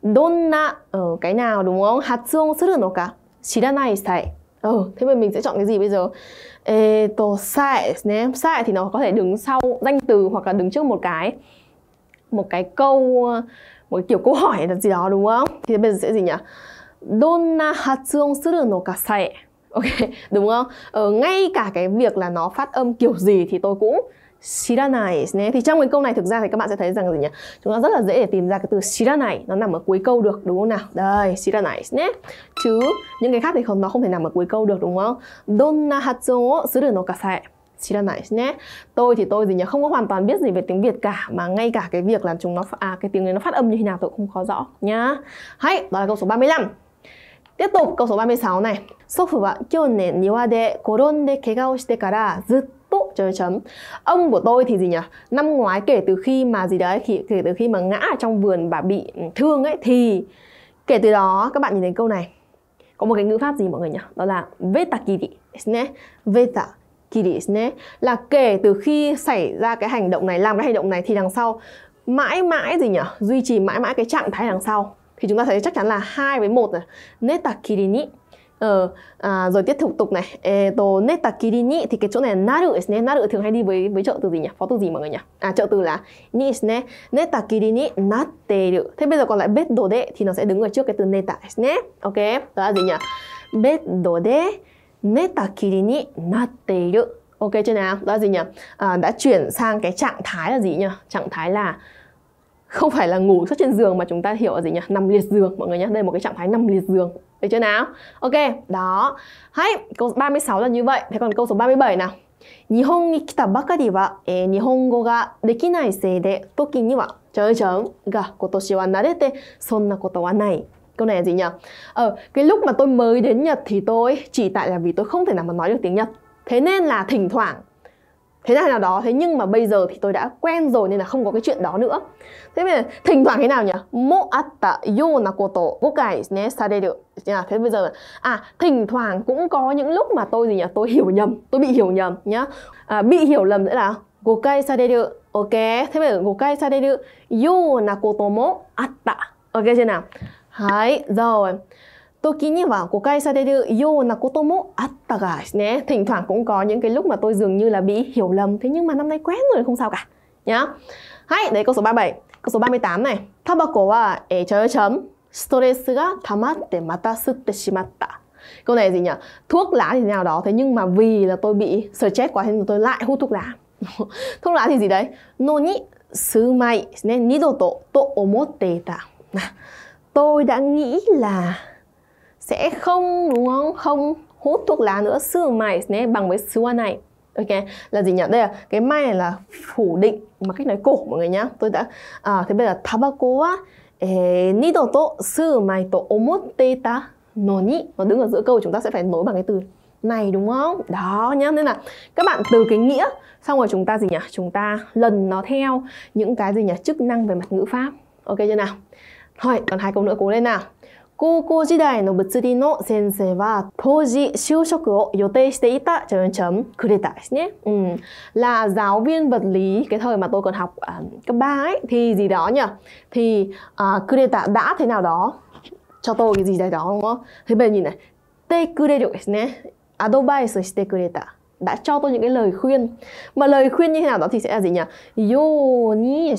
S1: Donna uh, cái nào đúng không? Hatsuon suru no ka? Shiranai sai ờ thế mình mình sẽ chọn cái gì bây giờ? Eto sai nè, sai thì nó có thể đứng sau danh từ hoặc là đứng trước một cái một cái câu một cái kiểu câu hỏi là gì đó đúng không? Thì bây giờ sẽ gì nhỉ? Donna hatsuon suru no kasai. Ok, đúng không? Ờ, ngay cả cái việc là nó phát âm kiểu gì thì tôi cũng shiranai nhé thì trong cái câu này thực ra thì các bạn sẽ thấy rằng gì nhỉ chúng ta rất là dễ để tìm ra cái từ shiranai nó nằm ở cuối câu được đúng không nào đây shiranai nhé chứ những cái khác thì không nó không thể nằm ở cuối câu được đúng không donna hatsu wo suru no kasai shiranai nhé tôi thì tôi gì nhỉ không có hoàn toàn biết gì về tiếng việt cả mà ngay cả cái việc là chúng nó à cái tiếng này nó phát âm như thế nào tôi cũng không có rõ nhá hay đó là câu số 35 tiếp tục câu số 36 này wa niwa de koronde kega o shite kara 祖父は去年庭で転んで怪我をしてからずっ bộ chấm chấm ông của tôi thì gì nhỉ năm ngoái kể từ khi mà gì đấy khi kể từ khi mà ngã ở trong vườn bà bị ừ, thương ấy thì kể từ đó các bạn nhìn thấy câu này có một cái ngữ pháp gì mọi người nhỉ đó là veta kiri ne veta kiri ne là kể từ khi xảy ra cái hành động này làm cái hành động này thì đằng sau mãi mãi gì nhỉ duy trì mãi mãi cái trạng thái đằng sau thì chúng ta thấy chắc chắn là hai với một này neta kiri ni ờ à, rồi tiếp tục tục này e to neta kirini thì cái chỗ này là naru is ne naru thường hay đi với với trợ từ gì nhỉ phó từ gì mọi người nhỉ à trợ từ là ni is ne neta kirini natteru thế bây giờ còn lại beddo de thì nó sẽ đứng ở trước cái từ neta is ne ok đó là gì nhỉ beddo de neta kiri kirini natteru ok chưa nào đó là gì nhỉ à, đã chuyển sang cái trạng thái là gì nhỉ trạng thái là không phải là ngủ sát trên giường mà chúng ta hiểu là gì nhỉ nằm liệt giường mọi người nhé đây là một cái trạng thái nằm liệt giường được chưa nào? Ok, đó. hay câu 36 là như vậy. Thế còn câu số 37 nào. 日本に来たばかりは、えー、日本語ができないせいで、時には、ちょいちょんが今年は慣れて、そんなことはない。Câu này là gì nhỉ? Ờ, cái lúc mà tôi mới đến Nhật thì tôi chỉ tại là vì tôi không thể nào mà nói được tiếng Nhật. Thế nên là thỉnh thoảng thế nào nào đó thế nhưng mà bây giờ thì tôi đã quen rồi nên là không có cái chuyện đó nữa thế mà thỉnh thoảng thế nào nhỉ mo atta yo na koto bokai ne sareru à, thế bây giờ à thỉnh thoảng cũng có những lúc mà tôi gì nhỉ tôi hiểu nhầm tôi bị hiểu nhầm nhá à, bị hiểu lầm sẽ là gokai sareru ok thế bây giờ gokai sareru yo na koto mo atta ok chưa nào hãy rồi cô yo là nhé. Thỉnh thoảng cũng có những cái lúc mà tôi dường như là bị hiểu lầm thế nhưng mà năm nay quen rồi không sao cả nhá. Hay, đấy câu số 37. Câu số 38 này. Tabako wa e chấm chấm stress ga tamatte mata sutte shimatta. Câu này gì nhỉ? Thuốc lá thì nào đó thế nhưng mà vì là tôi bị stress quá nên tôi lại hút thuốc lá. thuốc lá thì gì đấy? No ni sumai ne nidoto to omotte ta. Tôi đã nghĩ là sẽ không đúng không không hút thuốc lá nữa sư mày né bằng với sư này ok là gì nhỉ đây là cái mày là phủ định mà cách nói cổ mọi người nhá tôi đã à, thế bây giờ tabaco wa nido to sư mày tổ omotte ta nó nhị nó đứng ở giữa câu chúng ta sẽ phải nối bằng cái từ này đúng không đó nhá nên là các bạn từ cái nghĩa xong rồi chúng ta gì nhỉ chúng ta lần nó theo những cái gì nhỉ chức năng về mặt ngữ pháp ok chưa nào thôi còn hai câu nữa cố lên nào 高校時代の物理の先生は当時就職を予定していたちょんちょんくれたですね。Ừ. Là giáo viên vật lý cái thời mà tôi còn học à, cấp 3 ấy thì gì đó nhỉ? Thì à, Kureta đã thế nào đó cho tôi cái gì đấy đó đúng không? Thế bây giờ nhìn này. Te kureru ですね。Advice してくれた。đã cho tôi những cái lời khuyên mà lời khuyên như thế nào đó thì sẽ là gì nhỉ yo ni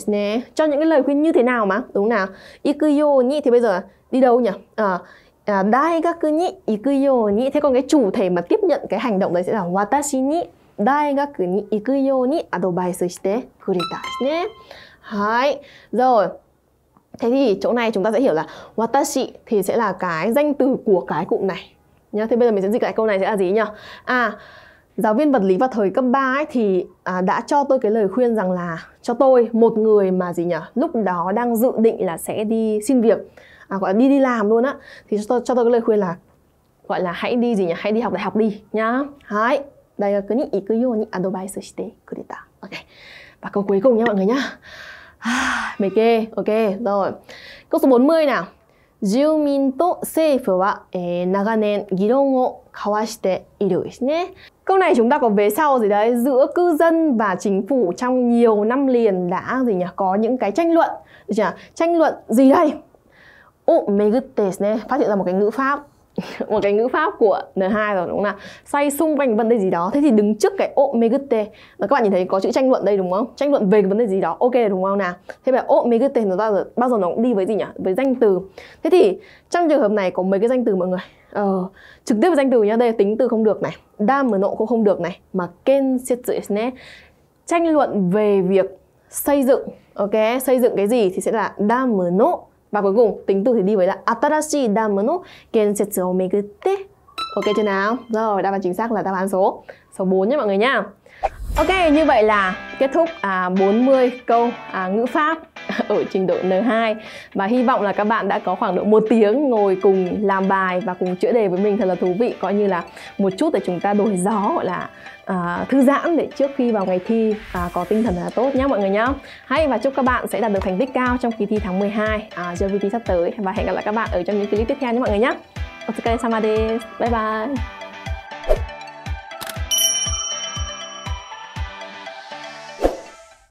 S1: cho những cái lời khuyên như thế nào mà đúng nào iku yo ni thì bây giờ đi đâu nhỉ Dai à, à, dai gaku ni iku yo ni thế còn cái chủ thể mà tiếp nhận cái hành động đấy sẽ là watashi ni dai gaku ni iku yo ni advice à, shite kurita nhé Hai Rồi. Thế thì chỗ này chúng ta sẽ hiểu là watashi thì sẽ là cái danh từ của cái cụm này. Nhá, thế bây giờ mình sẽ dịch lại câu này sẽ là gì nhỉ? À, giáo viên vật lý vào thời cấp 3 ấy thì à, đã cho tôi cái lời khuyên rằng là cho tôi một người mà gì nhỉ? Lúc đó đang dự định là sẽ đi xin việc à, gọi là đi đi làm luôn á thì cho tôi cho tôi cái lời khuyên là gọi là hãy đi gì nhỉ hãy đi học đại học đi nhá hãy đại học ni iku you ni advice shite kureta ok và câu cuối cùng nha mọi người nhá à, mấy kê ok rồi câu số 40 nào 住民と政府は、えー、長年議論を交わしているですね。Câu e, này chúng ta có về sau gì đấy giữa cư dân và chính phủ trong nhiều năm liền đã gì nhỉ có những cái tranh luận gì nhỉ? tranh luận gì đây Omegites phát hiện ra một cái ngữ pháp một cái ngữ pháp của N2 rồi đúng không nào xoay xung quanh vấn đề gì đó thế thì đứng trước cái omegute là các bạn nhìn thấy có chữ tranh luận đây đúng không tranh luận về cái vấn đề gì đó ok đúng không nào thế mà omegute nó bao giờ bao giờ nó cũng đi với gì nhỉ với danh từ thế thì trong trường hợp này có mấy cái danh từ mọi người ờ, trực tiếp với danh từ nhá đây tính từ không được này đam mở nộ cũng không được này mà ken nè e. tranh luận về việc xây dựng ok xây dựng cái gì thì sẽ là đam mở nộ và cuối cùng tính từ thì đi với là Atarashi dam no gensetsu o megurite Ok chưa nào? Rồi, đáp án chính xác là đáp án số số 4 nhé mọi người nha Ok, như vậy là kết thúc à, 40 câu à, ngữ pháp ở trình độ N2 và hy vọng là các bạn đã có khoảng độ một tiếng ngồi cùng làm bài và cùng chữa đề với mình thật là thú vị coi như là một chút để chúng ta đổi gió gọi là à, thư giãn để trước khi vào ngày thi à, có tinh thần là tốt nhé mọi người nhé. Hay và chúc các bạn sẽ đạt được thành tích cao trong kỳ thi tháng 12 à, JVT sắp tới và hẹn gặp lại các bạn ở trong những clip tiếp theo nhé mọi người nhé. Otsukai samades. Bye bye.